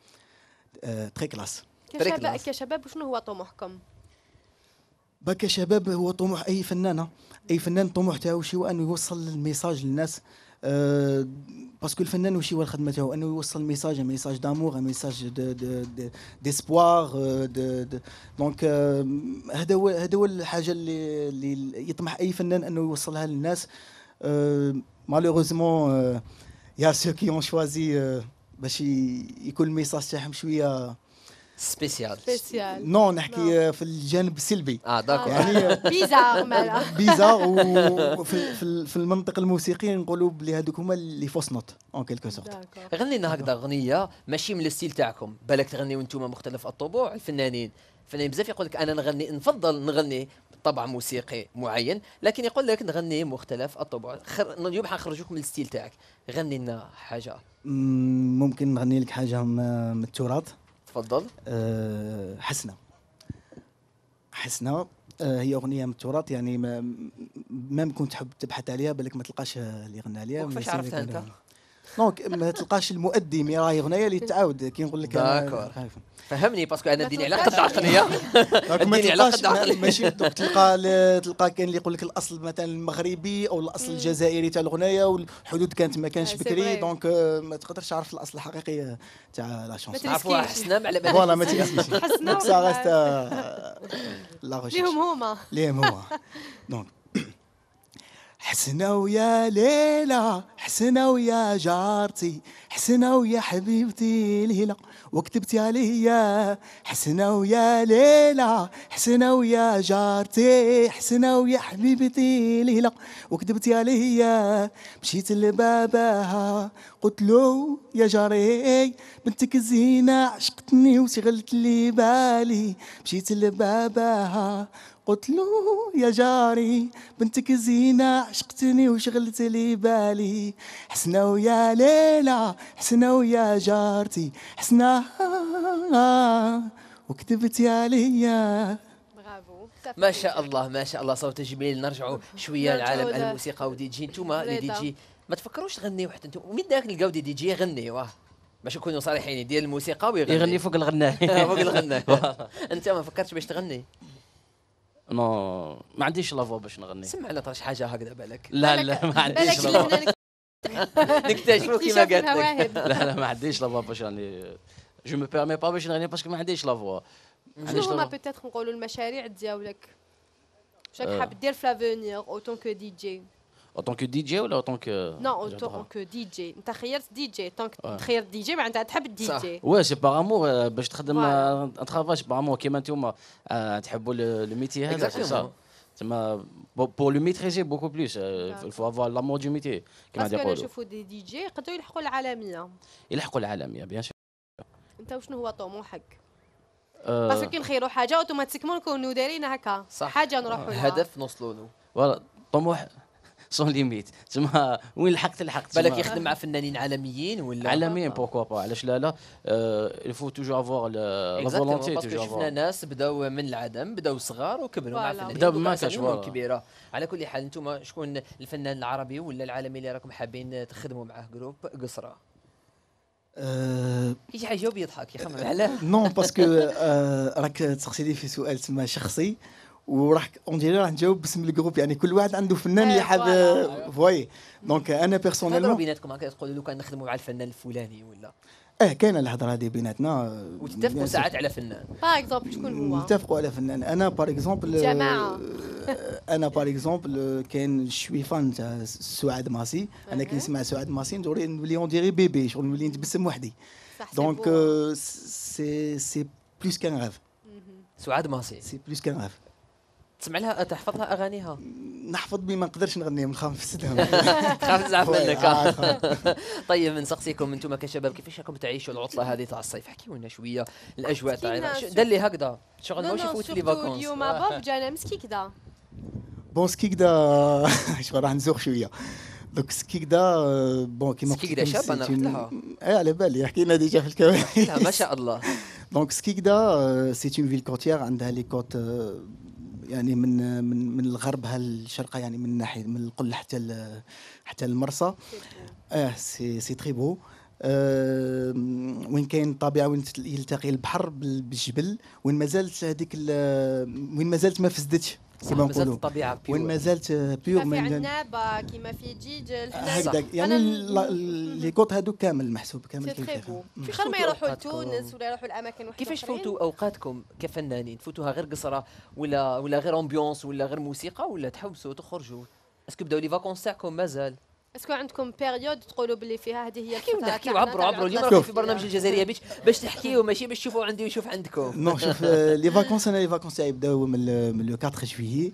تري آه، كلاس كشباب شنو هو طموحكم؟ بك شباب هو طموح اي فنانه آه. اي فنان طموح تاعو شي انه يوصل الميساج للناس أه باسكو الفنان واش هو الخدمه تاعو انه يوصل ميساج ميساج دامور ميساج ديسبوار دي دونك هذا هو هذا هو الحاجه اللي, اللي يطمح اي فنان انه يوصلها للناس أه مالوغوزمون يا سو كي اون شوازي باش يكون الميساج تاعهم شويه سبيسيال سبيسيال نو نحكي في الجانب السلبي اه داكو يعني بيزار مالا بيزار وفي في المنطق الموسيقي نقولوا بلي هذوك هما لي فوس نوت اون كيلكو سورت غني لنا هكذا اغنيه ماشي من الستيل تاعكم بالك تغنيوا انتم مختلف الطبوع الفنانين فنانين بزاف يقول لك انا نغني نفضل نغني طبع موسيقي معين لكن يقول لك نغني مختلف الطبع خر... اليوم حنخرجوك من الستيل تاعك غني لنا حاجه ممكن نغني لك حاجه من التراث تفضل أه حسنه حسنه أه، هي اغنيه من التراث يعني ما ما كنت تحب تبحث عليها بالك ما تلقاش اللي غنى عليها وكيفاش عرفتها انت؟ دونك ما تلقاش المؤدي مي راهي غنايه اللي تعاود كي نقول لك داكور فهمني باسكو انا ديني على قد عقليه آه. ديني على قد عقليه ماشي دوك تلقى تلقى كاين اللي يقول لك الاصل مثلا المغربي او الاصل الجزائري تاع الغنايه والحدود كانت ما كانش آه، بكري دونك آه، ما تقدرش تعرف الاصل الحقيقي تاع لا شونس تعرفوا حسنا على بالك فوالا ما تيسكيش حسنا لا ليهم هما ليهم هما دونك حسنا ويا ليلى حسنا ويا جارتي حسنا ويا حبيبتي الهلا وكتبت عليا حسنا ويا ليلى حسنا ويا جارتي حسنا ويا حبيبتي الهلا وكتبت عليا مشيت لباباها قلت له يا جاري بنتك الزينة عشقتني وشغلت لي بالي مشيت لباباها قلت له يا جاري بنتك زينة عشقتني وشغلت لي بالي حسنا ويا ليلى حسنا ويا جارتي حسنا وكتبت يا ليا ما شاء الله ما شاء الله صوت جميل نرجعوا شويه لعالم الموسيقى ودي جي انتوما لي دي جي ما تفكروش تغني وحتى انتم ومن داك نلقاو دي دي جي يغني واه باش نكونوا صريحين يدير الموسيقى ويغني يغني فوق الغناء فوق الغناء انت ما فكرتش باش تغني نو ما عنديش لافو باش نغني سمع لنا طرش حاجه هكذا بالك لا لا ما عنديش لافو نكتشفوا كيما قالت لك لا لا ما عنديش لافو باش راني جو مو بيرمي با باش نغني باسكو ما عنديش لافو شنو هما بيتيتر نقولوا المشاريع ديالك شنو حاب دير في لافونيغ اوتون كو دي جي En tant que DJ ولا en tant que euh, Non, en tant que DJ. أنت خيرت DJ. Tant que تخير DJ معناتها تحب الدي DJ. Ouais, c'est par amour باش euh, تخدم un travail, c'est par amour كيما انتوما تحبوا le métier هذا. Exactement. تما بور لو ميتريزي بوكو بلوس الفو افوار لامور دو ميتي كيما يقولوا. باسكو نشوفوا دي دي جي يقدروا يلحقوا العالمية. يلحقوا العالمية بيان سور. أنت وشنو هو طموحك؟ باسكو كي نخيروا حاجة اوتوماتيكمون نكونوا دايرين هكا. حاجة نروحوا لها. هدف نوصلوا له. طموح سون ليميت تما وين لحقت لحقت بالك يخدم مع فنانين عالميين ولا عالميين بوكو با علاش لا لا الفو توجو افوار لا فولونتي افوار شفنا ناس بداو من العدم بداو صغار وكبروا مع فنانين بداو ما كاش كبيره على كل حال انتم شكون الفنان العربي ولا العالمي اللي راكم حابين تخدموا معاه جروب قصره شي حاجه بيضحك يخمم علاه نو باسكو راك لي في سؤال تما شخصي وراح اون راح نجاوب باسم الجروب يعني كل واحد عنده فنان اللي حاب فواي دونك انا بيرسونيلمون بيناتكم هكا تقولوا لو كان نخدموا مع الفنان الفلاني ولا اه كاينه الهضره هذه بيناتنا وتتفقوا ساعات على فنان باغ اكزومبل شكون هو نتفقوا على فنان انا باغ اكزومبل جماعه انا باغ اكزومبل كاين شوي فان تاع سعاد ماسي انا كي إيه. نسمع سعاد ماسي نوري نولي اون ديري بيبي شغل نولي نتبسم وحدي دونك سي سي بلوس كان غاف سعاد ماسي سي بلوس كان غاف تسمع لها أه، تحفظها اغانيها نحفظ بما ما نقدرش من نخاف نفسدهم خاف تزعف منك طيب نسقسيكم انتم كشباب كيفاش راكم تعيشوا العطله هذه تاع الصيف احكيوا لنا شويه الاجواء تاع دار لي هكذا شغل ماهوش يفوت لي فاكونس اليوم باب جانا مسكيكدا بون سكيكدا شغل راح نزوق شويه دوك سكيكدا بون كيما سكيكدا شاب انا رحت لها ايه على بالي حكينا ديجا في الكواليس ما شاء الله دونك سكيكدا سي اون فيل كوتيير عندها لي كوت يعني من من من الغرب هالشرقه يعني من ناحيه من القله حتى حتى المرسى اه سي سي تري بو أه وين كاين الطبيعه وين يلتقي البحر بالجبل وين مازالت هذيك وين مازالت ما فسدتش سي ما نقولوا الطبيعه وين مازالت بيور ما في عنابه كيما في جيج هكذا يعني لي كوت هادو كامل محسوب كامل في خير ما يروحوا لتونس ولا يروحوا لاماكن وحده كيفاش فوتوا اوقاتكم كفنانين فوتوها غير قصره ولا ولا غير امبيونس ولا غير موسيقى ولا تحبسوا تخرجوا اسكو بداو لي فاكونس تاعكم مازال اسكو عندكم بيريود تقولوا باللي فيها هذه هي كيف نحكيو عبروا عبروا اليوم راكم في برنامج الجزائريه بيتش باش تحكيو ماشي باش تشوفوا عندي وشوف عندكم نو شوف لي فاكونس انا لي فاكونس تاعي يبداو من لو 4 جويي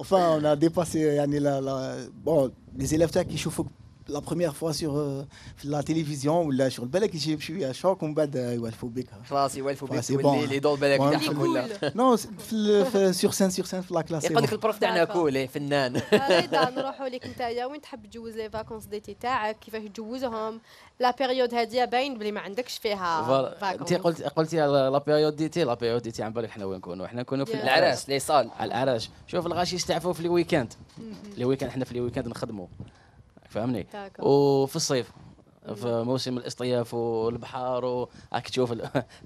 enfin, on a dépassé Bon, les élèves qui chauffent لا بروميير فوا سور في لا تلفزيون ولا شغل بالك يجي شويه شوك ومن بعد يوالفوا بك خلاص يوالفوا بك والليل يدور بالك يضحك ولا نو في سور سان سور سان في لا كلاس يقول لك البروف تاعنا كول فنان نروحوا لك نتايا وين تحب تجوز لي فاكونس ديتي تاعك كيفاش تجوزهم لا بيريود هذه باين بلي ما عندكش فيها انت قلت قلتي لا بيريود ديتي لا بيريود ديتي عن بالك حنا وين نكونوا حنا نكونوا في العراس لي صال على العراس شوف الغاشي يستعفوا في الويكاند الويكاند حنا في الويكاند نخدموا فاهمني وفي الصيف في موسم الاصطياف والبحار وراك تشوف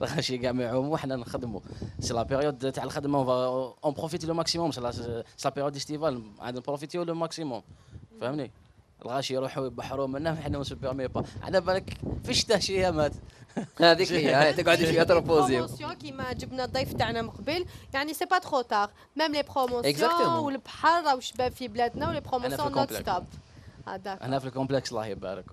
الغاشي كاع ما يعوم وحنا نخدموا سي لا بيريود تاع الخدمه اون بروفيتي لو ماكسيموم سي لا بيريود ديستيفال عاد نبروفيتيو لو ماكسيموم فهمني الغاشي يروحوا يبحروا منا حنا ما مي با على بالك في الشتاء شي مات هذيك هي تقعدي شويه تربوزي بروموسيون كيما جبنا الضيف تاعنا من قبل يعني سي با ترو تار ميم لي بروموسيون والبحر راهو شباب في بلادنا ولي بروموسيون نوت ستوب انا آه، في الكومبلكس الله يبارك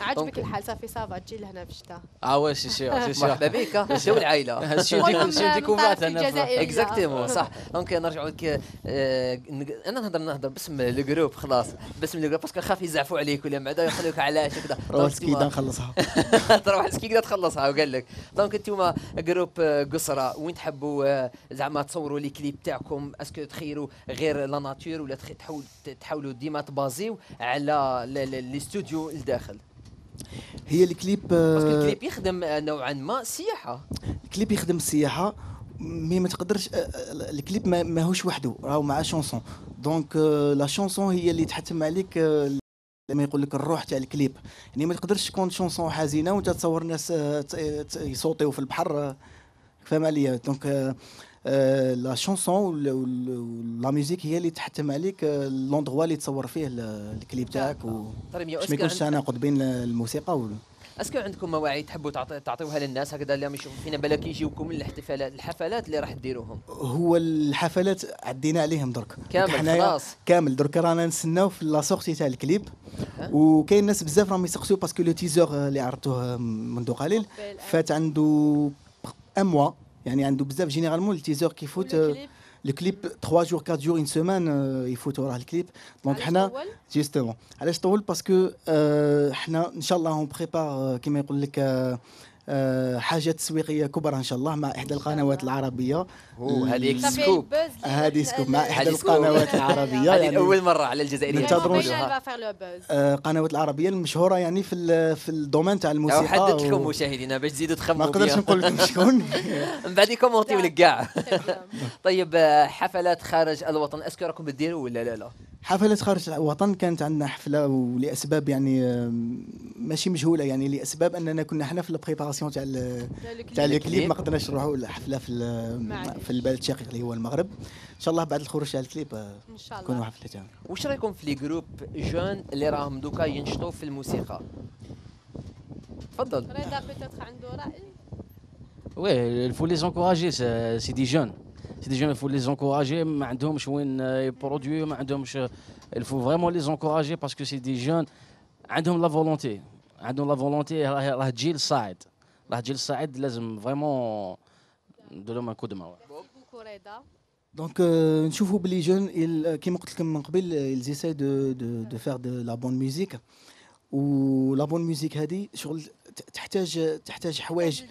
عجبك الحال صافي صافا تجي لهنا في الشتاء اه واش شي شي شي مرحبا بك سي والعائله سي ديكوفات انا اكزاكتومون صح دونك نرجعوا لك آه، انا نهضر نهضر باسم الجروب خلاص باسم الجروب باسكو خاف يزعفوا عليك ولا بعدا يخليوك علاش كذا روح سكيدا نخلصها تروح سكيدا تخلصها وقال لك دونك انتوما جروب آه، قصره وين تحبوا زعما تصوروا لي كليب تاعكم اسكو تخيروا غير لا ناتور ولا تحاولوا ديما تبازيو على الاستوديو لداخل هي الكليب باسكو الكليب آه، يخدم آه، نوعا ما السياحه الكليب يخدم السياحه مي ما تقدرش آه، الكليب ماهوش وحده راهو مع شونسون دونك لا شونسون هي اللي تحتم عليك لما يقول لك الروح تاع الكليب يعني ما تقدرش تكون شونسون حزينه وانت تصور ناس يصوتيو في البحر فهم عليا دونك آه، لا شونسون ولا ميوزيك هي اللي تحتم عليك آه، لوندغوا اللي تصور فيه الكليب نعم. تاعك باش ما يكونش تناقض بين الموسيقى اسكو عندكم مواعيد تحبوا تعطيوها للناس هكذا اللي يشوفوا فينا بالك يجيوكم الاحتفالات الحفلات اللي راح ديروهم هو الحفلات عدينا عليهم درك كامل خلاص كامل درك رانا نستناو في لا سورتي تاع الكليب أه. وكاين ناس بزاف راهم يسقسيو باسكو لو تيزور اللي عرضتوه منذ قليل فات عنده ان موا Il y en a beaucoup. Généralement, le teaser qu'ils foutent, le clip, 3 jours, 4 jours, une semaine, euh، ils foutent le clip. Donc, justement. Parce que, euh, on prépare, euh, comme on آه، حاجه تسويقيه كبرى ان شاء الله مع احدى القنوات العربيه إيه، هذه سكوب هذه سكوب مع احدى القنوات العربيه هذه يعني اول مره على الجزائريه ننتظروا طيب، القنوات آه، العربيه المشهوره يعني في في الدومين تاع الموسيقى حددت لكم و... مشاهدينا باش تزيدوا تخمموا ما نقدرش نقول لكم شكون من بعد كومونتي لك كاع طيب حفلات خارج الوطن اسكو راكم ديروا ولا لا لا حفلات خارج الوطن كانت عندنا حفله ولاسباب يعني ماشي مجهوله يعني لاسباب اننا كنا حنا في البريباراسيون بريزونطاسيون تاع تاع الكليب ما قدرناش نروحوا الحفله في في البلد الشقيق اللي هو المغرب ان شاء الله بعد الخروج تاع الكليب آه، ان شاء الله حفله تاعنا واش رايكم في لي جروب جون اللي راهم دوكا ينشطوا في الموسيقى تفضل رضا بيتيتر عنده راي وي الفو لي زونكوراجي سي دي جون سي دي جون الفو لي زونكوراجي ما عندهمش وين يبرودوي ما عندهمش الفو فريمون لي زونكوراجي باسكو سي دي جون عندهم لا فولونتي عندهم لا فولونتي راه تجي صاعد راه تجي للصاعد لازم فريمون ندير لهم كود ماوى دونك نشوفوا بلي جون كيما قلت لكم من قبل يلزيساي دو دو دو فير دو لا بون ميوزيك و لا بون ميوزيك هذه شغل تحتاج تحتاج حوايج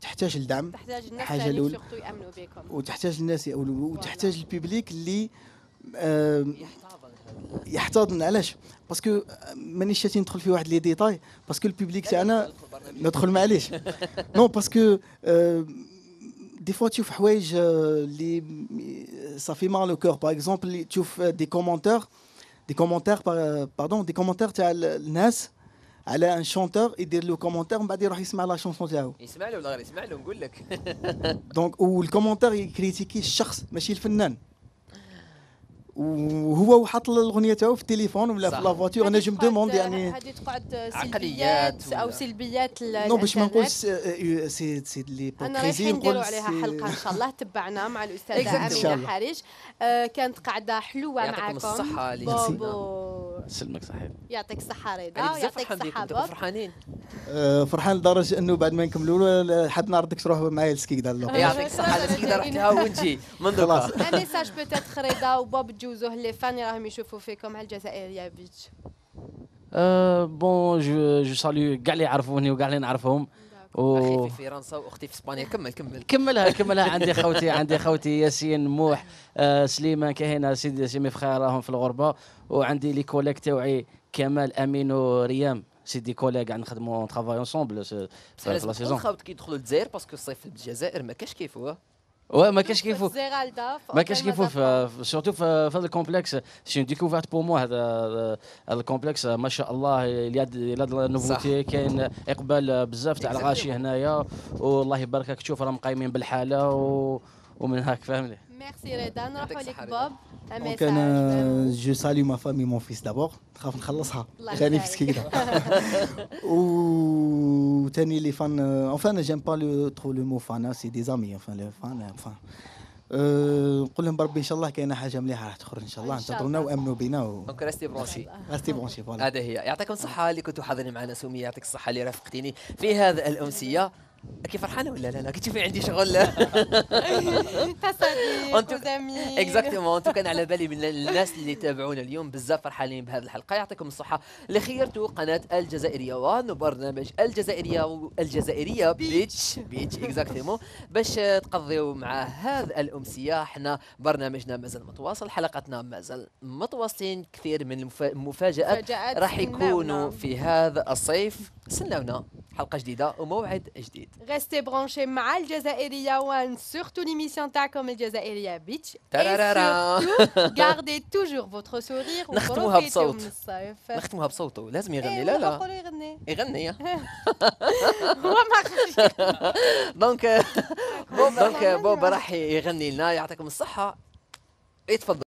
تحتاج الدعم تحتاج الناس حاجه الاولى وتحتاج الناس يأولوا وتحتاج البيبليك اللي يحتضن علاش باسكو euh, مانيش ندخل في واحد لي ديتاي باسكو البيبليك تاعنا Non, parce que euh, des fois, tu vois, euh, les, ça fait mal au cœur. Par exemple, tu fais des commentaires, des commentaires, pardon, des commentaires, tu as Nas, un chanteur, il dit le commentaire, on va dire, la chanson. Donc, ou le commentaire, il critique le وهو وحط الاغنيه تاعو في التليفون ولا في لافواتور انا جو دوموند يعني هذه تقعد عقليات او سلبيات نو باش ما نقولش سي سي لي بوكريزي نديروا عليها حلقه ان شاء الله تبعنا مع الاستاذه امينه حريش آه، كانت قاعده حلوه معكم يعطيكم الصحه بوبو سلمك صحيح يعطيك الصحة رضا يعطيك الصحة فرحانين أه، فرحان لدرجة أنه بعد ما نكملوا حد نعرضك تروح معايا لسكيكدا يعطيك الصحة لسكيك دار لها ونجي من خلاص ميساج بوتيت رضا وبوب تجوزوه لي فان راهم يشوفوا فيكم على يا بيتش بون جو سالي كاع اللي يعرفوني وكاع اللي نعرفهم و... اخي في فرنسا واختي في اسبانيا كمل كمل كملها كملها عندي خوتي عندي خوتي ياسين موح آه سليمان كهينه سيدي سيمي فخار راهم في الغربه وعندي لي كوليك تاوعي كمال امين وريام سي دي كوليغ نخدموا ترافاي اونسومبل في لا سيزون كيدخلوا للجزائر باسكو الصيف في الجزائر ما كاش كيفوه وا ما كاش كيفو ما كاش كيفو سورتو ف هذا الكومبلكس سي اون بو بور موا هذا الكومبلكس ما شاء الله الى نوفوتي كاين اقبال بزاف تاع الغاشي هنايا والله يبارك راك تشوف راهم قايمين بالحاله و ومن هاك فاهمني ميرسي رضا نروحوا لك بوب انا جو سالي ما فامي مون فيس دابور تخاف نخلصها غالي في سكيكدا و تاني لي فان انفان جيم با لو ترو لو مو فان سي دي زامي انفان لو فان انفان نقول لهم بربي ان شاء الله كاينه حاجه مليحه راح تخرج ان شاء الله انتظرونا وامنوا بنا و... دونك راستي برونشي راستي برونشي فوالا هذا هي يعطيكم الصحه اللي كنتوا حاضرين معنا سميه يعطيك الصحه اللي رافقتيني في هذا الامسيه كي فرحانه ولا لا لا كي تشوفي عندي شغل تصاديق وزميل اكزاكتومون انتم كان على بالي من الناس اللي تابعونا اليوم بزاف فرحانين بهذه الحلقه يعطيكم الصحه اللي خيرتوا قناه الجزائريه وان وبرنامج الجزائريه الجزائريه بيتش بيتش اكزاكتومون باش تقضيوا مع هذا الامسيه حنا برنامجنا مازال متواصل حلقتنا مازال متواصلين كثير من المفاجات راح يكونوا في هذا الصيف استناونا حلقه جديده وموعد جديد Restez branchés mal Jazairiya One, surtout l'émission Ta comme Jazairiya Beach. Et surtout, gardez toujours votre sourire نختموها بصوت نختموها بصوته لازم يغني لا لا يغني هو لنا يعطيكم